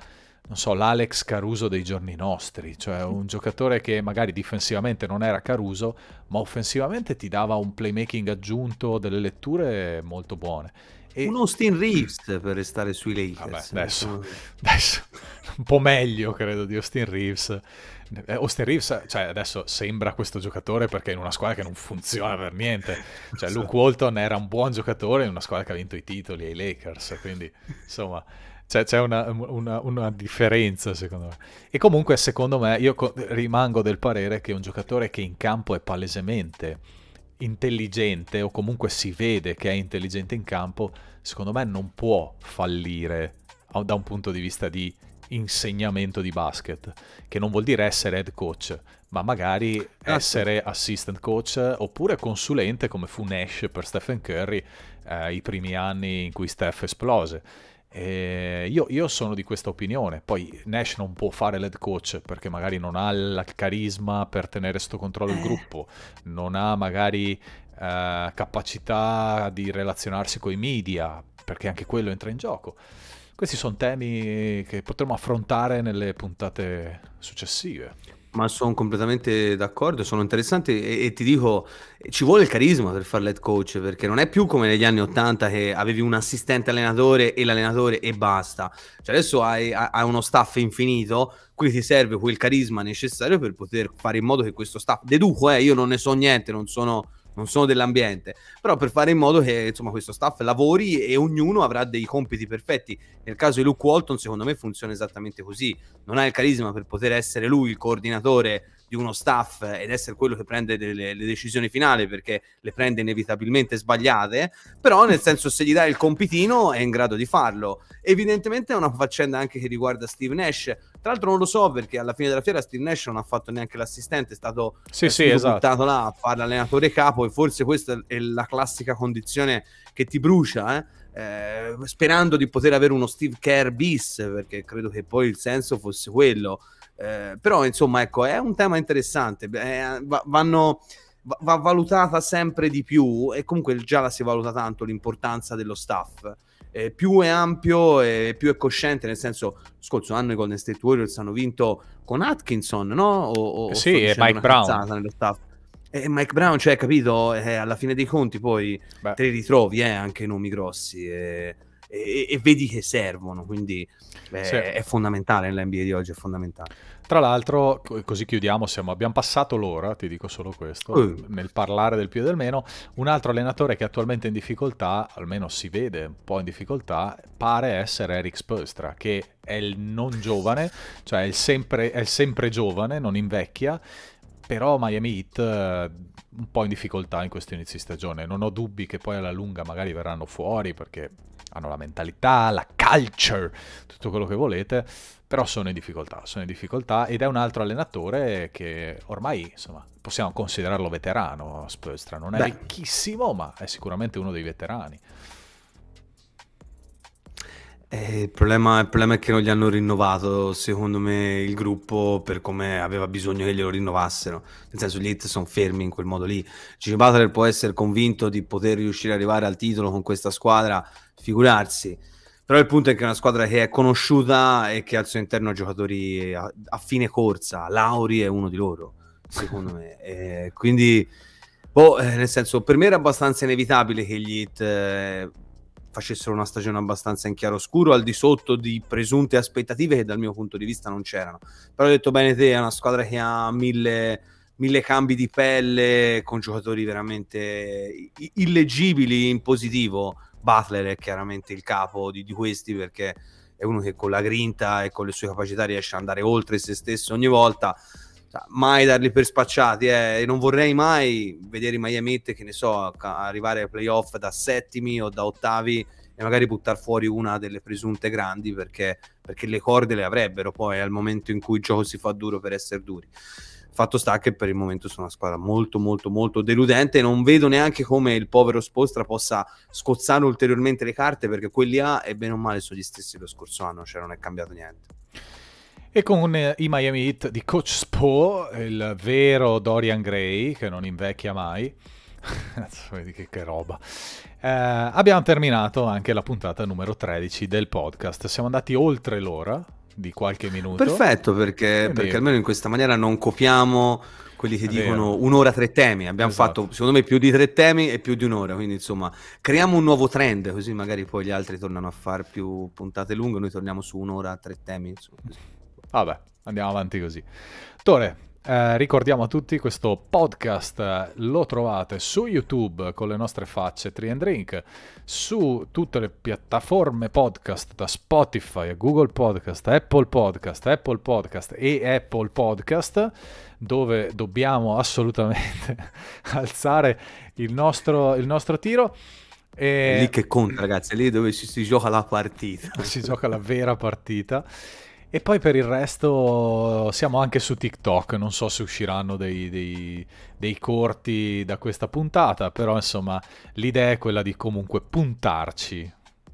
non so, l'Alex Caruso dei giorni nostri, cioè un giocatore che magari difensivamente non era Caruso, ma offensivamente ti dava un playmaking aggiunto, delle letture molto buone. E... Un Austin Reeves per restare sui Lakers. Vabbè, adesso, adesso un po' meglio credo di Austin Reeves, eh, Austin Reeves, cioè, adesso sembra questo giocatore perché è in una squadra che non funziona per niente. Cioè, Luke Walton era un buon giocatore in una squadra che ha vinto i titoli ai Lakers, quindi insomma c'è, c'è una, una, una, differenza secondo me. E comunque secondo me io rimango del parere che un giocatore che in campo è palesemente intelligente o comunque si vede che è intelligente in campo, secondo me non può fallire da un punto di vista di insegnamento di basket, che non vuol dire essere head coach, ma magari Grazie. Ah, essere assistant coach oppure consulente come fu Nash per Stephen Curry eh, i primi anni in cui Steph esplose. Io, io, sono di questa opinione. Poi Nash non può fare l'head coach perché magari non ha il carisma per tenere sotto controllo il eh. gruppo, non ha magari eh, capacità di relazionarsi con i media, perché anche quello entra in gioco. Questi sono temi che potremo affrontare nelle puntate successive. Ma sono completamente d'accordo, sono interessanti e, e, ti dico, ci vuole il carisma per fare lead coach perché non è più come negli anni 80 che avevi un assistente allenatore e l'allenatore e basta. Cioè adesso hai, hai uno staff infinito, quindi ti serve quel carisma necessario per poter fare in modo che questo staff... Deduco, eh, io non ne so niente, non sono non sono dell'ambiente, però per fare in modo che insomma, questo staff lavori e ognuno avrà dei compiti perfetti. Nel caso di Luke Walton, secondo me funziona esattamente così. Non ha il carisma per poter essere lui il coordinatore di uno staff ed essere quello che prende delle, le decisioni finali perché le prende inevitabilmente sbagliate, però nel senso se gli dai il compitino è in grado di farlo. Evidentemente è una faccenda anche che riguarda Steve Nash, tra l'altro non lo so perché alla fine della fiera Steve Nash non ha fatto neanche l'assistente, è stato sì, eh, sì, esatto. là a fare l'allenatore capo e forse questa è la classica condizione che ti brucia, eh? Eh, sperando di poter avere uno Steve Kerr bis, perché credo che poi il senso fosse quello. Eh, però insomma ecco è un tema interessante eh, va, vanno, va, va, valutata sempre di più e comunque già la si valuta tanto l'importanza dello staff eh, più è ampio e più è cosciente nel senso scorso anno i Golden State Warriors hanno vinto con Atkinson no? O, o sì e Mike Brown nello staff e Mike Brown, cioè, capito, eh, alla fine dei conti poi Beh. te li ritrovi eh, anche nomi grossi. E e, e vedi che servono, quindi beh, sì. è fondamentale nell'NBA di oggi, è fondamentale. Tra l'altro, così chiudiamo, siamo, abbiamo passato l'ora, ti dico solo questo, uh. nel parlare del più e del meno, un altro allenatore che attualmente è in difficoltà, almeno si vede un po' in difficoltà, pare essere Eric Spostra, che è il non giovane, cioè è il sempre, è il sempre giovane, non invecchia, però Miami Heat eh, un po' in difficoltà in questo inizio di stagione. Non ho dubbi che poi alla lunga magari verranno fuori perché hanno la mentalità, la culture, tutto quello che volete, però sono in difficoltà, sono in difficoltà ed è un altro allenatore che ormai, insomma, possiamo considerarlo veterano, Spolstra, non è Beh. ricchissimo, ma è sicuramente uno dei veterani. Eh, il, problema, il problema è che non gli hanno rinnovato, secondo me, il gruppo per come aveva bisogno che glielo rinnovassero. Nel senso, gli hit sono fermi in quel modo lì. Jimmy Butler può essere convinto di poter riuscire ad arrivare al titolo con questa squadra, figurarsi. Però il punto è che è una squadra che è conosciuta e che al suo interno ha giocatori a, a fine corsa. Lauri è uno di loro, secondo me. Eh, quindi... Boh, eh, nel senso, per me era abbastanza inevitabile che gli hit... eh, facessero una stagione abbastanza in chiaroscuro, al di sotto di presunte aspettative che dal mio punto di vista non c'erano. Però ho detto bene te, è una squadra che ha mille, mille cambi di pelle, con giocatori veramente illeggibili in positivo. Butler è chiaramente il capo di, di questi perché è uno che con la grinta e con le sue capacità riesce ad andare oltre se stesso ogni volta. Cioè, mai darli per spacciati eh. non vorrei mai vedere i Miami che ne so arrivare ai playoff da settimi o da ottavi e magari buttare fuori una delle presunte grandi perché, perché, le corde le avrebbero poi al momento in cui il gioco si fa duro per essere duri fatto sta che per il momento sono una squadra molto molto molto deludente e non vedo neanche come il povero Spostra possa scozzare ulteriormente le carte perché quelli A e bene o male sono gli stessi lo scorso anno cioè non è cambiato niente e con eh, i Miami Heat di Coach Spo, il vero Dorian Gray, che non invecchia mai. Vedi che, che roba. Eh, abbiamo terminato anche la puntata numero 13 del podcast. Siamo andati oltre l'ora di qualche minuto. Perfetto, perché, perché almeno in questa maniera non copiamo quelli che dicono vero. un'ora tre temi. Abbiamo esatto. fatto, secondo me, più di tre temi e più di un'ora. Quindi, insomma, creiamo un nuovo trend, così magari poi gli altri tornano a fare più puntate lunghe. Noi torniamo su un'ora tre temi. Insomma, Vabbè, andiamo avanti così. Tore, eh, ricordiamo a tutti questo podcast eh, lo trovate su YouTube con le nostre facce Tree and Drink, su tutte le piattaforme podcast da Spotify a Google Podcast, Apple Podcast, Apple Podcast e Apple Podcast dove dobbiamo assolutamente alzare il nostro, il nostro tiro. E... Lì che conta ragazzi, lì dove si, si gioca la partita. si gioca la vera partita. E poi per il resto siamo anche su TikTok, non so se usciranno dei, dei, dei corti da questa puntata, però insomma l'idea è quella di comunque puntarci,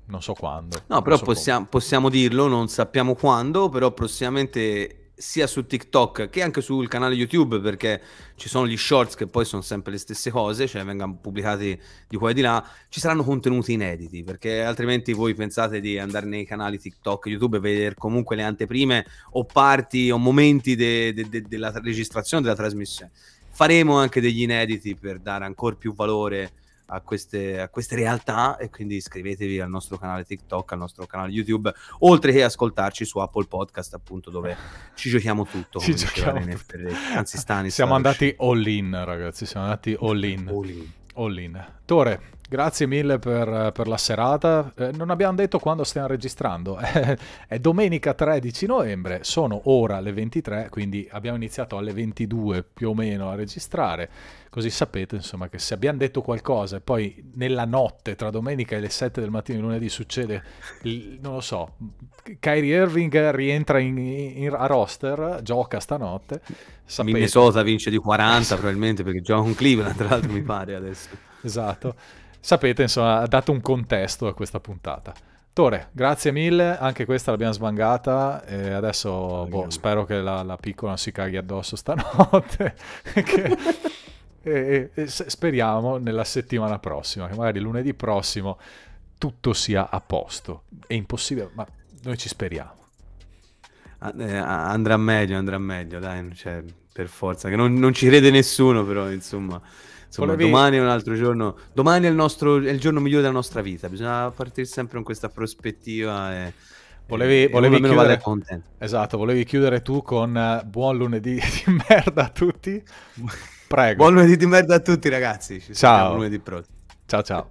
non so quando. No, però so possiamo, possiamo dirlo, non sappiamo quando, però prossimamente sia su TikTok che anche sul canale YouTube perché ci sono gli shorts che poi sono sempre le stesse cose, cioè vengono pubblicati di qua e di là, ci saranno contenuti inediti perché altrimenti voi pensate di andare nei canali TikTok, YouTube e vedere comunque le anteprime o parti o momenti de- de- de- della registrazione della trasmissione. Faremo anche degli inediti per dare ancora più valore a queste, a queste, realtà e quindi iscrivetevi al nostro canale TikTok, al nostro canale YouTube, oltre che ascoltarci su Apple Podcast, appunto, dove ci giochiamo tutto. Ci giochiamo tutto. Anzi, Stani, Siamo Stanis. andati all in, ragazzi, siamo andati all in. All in. All in. Vittore, grazie mille per, per la serata. Eh, non abbiamo detto quando stiamo registrando. È domenica 13 novembre, sono ora le 23, quindi abbiamo iniziato alle 22 più o meno a registrare. Così sapete, insomma, che se abbiamo detto qualcosa e poi nella notte tra domenica e le 7 del mattino di lunedì succede, non lo so, Kyrie Irving rientra in, in, a roster, gioca stanotte. Sapete. Minnesota vince di 40 probabilmente perché gioca con Cleveland, tra l'altro mi pare adesso esatto. Sapete, insomma, ha dato un contesto a questa puntata. Tore, grazie mille, anche questa l'abbiamo svangata e adesso boh, spero che la, la, piccola non si caghi addosso stanotte. che, e, e, speriamo nella settimana prossima, che magari lunedì prossimo tutto sia a posto. È impossibile, ma noi ci speriamo. Eh, andrà meglio, andrà meglio, dai, cioè, per forza, che non, non ci crede nessuno però, insomma. Insomma, Volevi... domani è un altro giorno. Domani è il, nostro, è il, giorno migliore della nostra vita. Bisogna partire sempre con questa prospettiva. E... Volevi, volevi chiudere, vale esatto, volevi chiudere tu con uh, buon lunedì di merda a tutti. Prego. buon lunedì di merda a tutti, ragazzi. Ci ciao. Lunedì prossimo. Ciao ciao.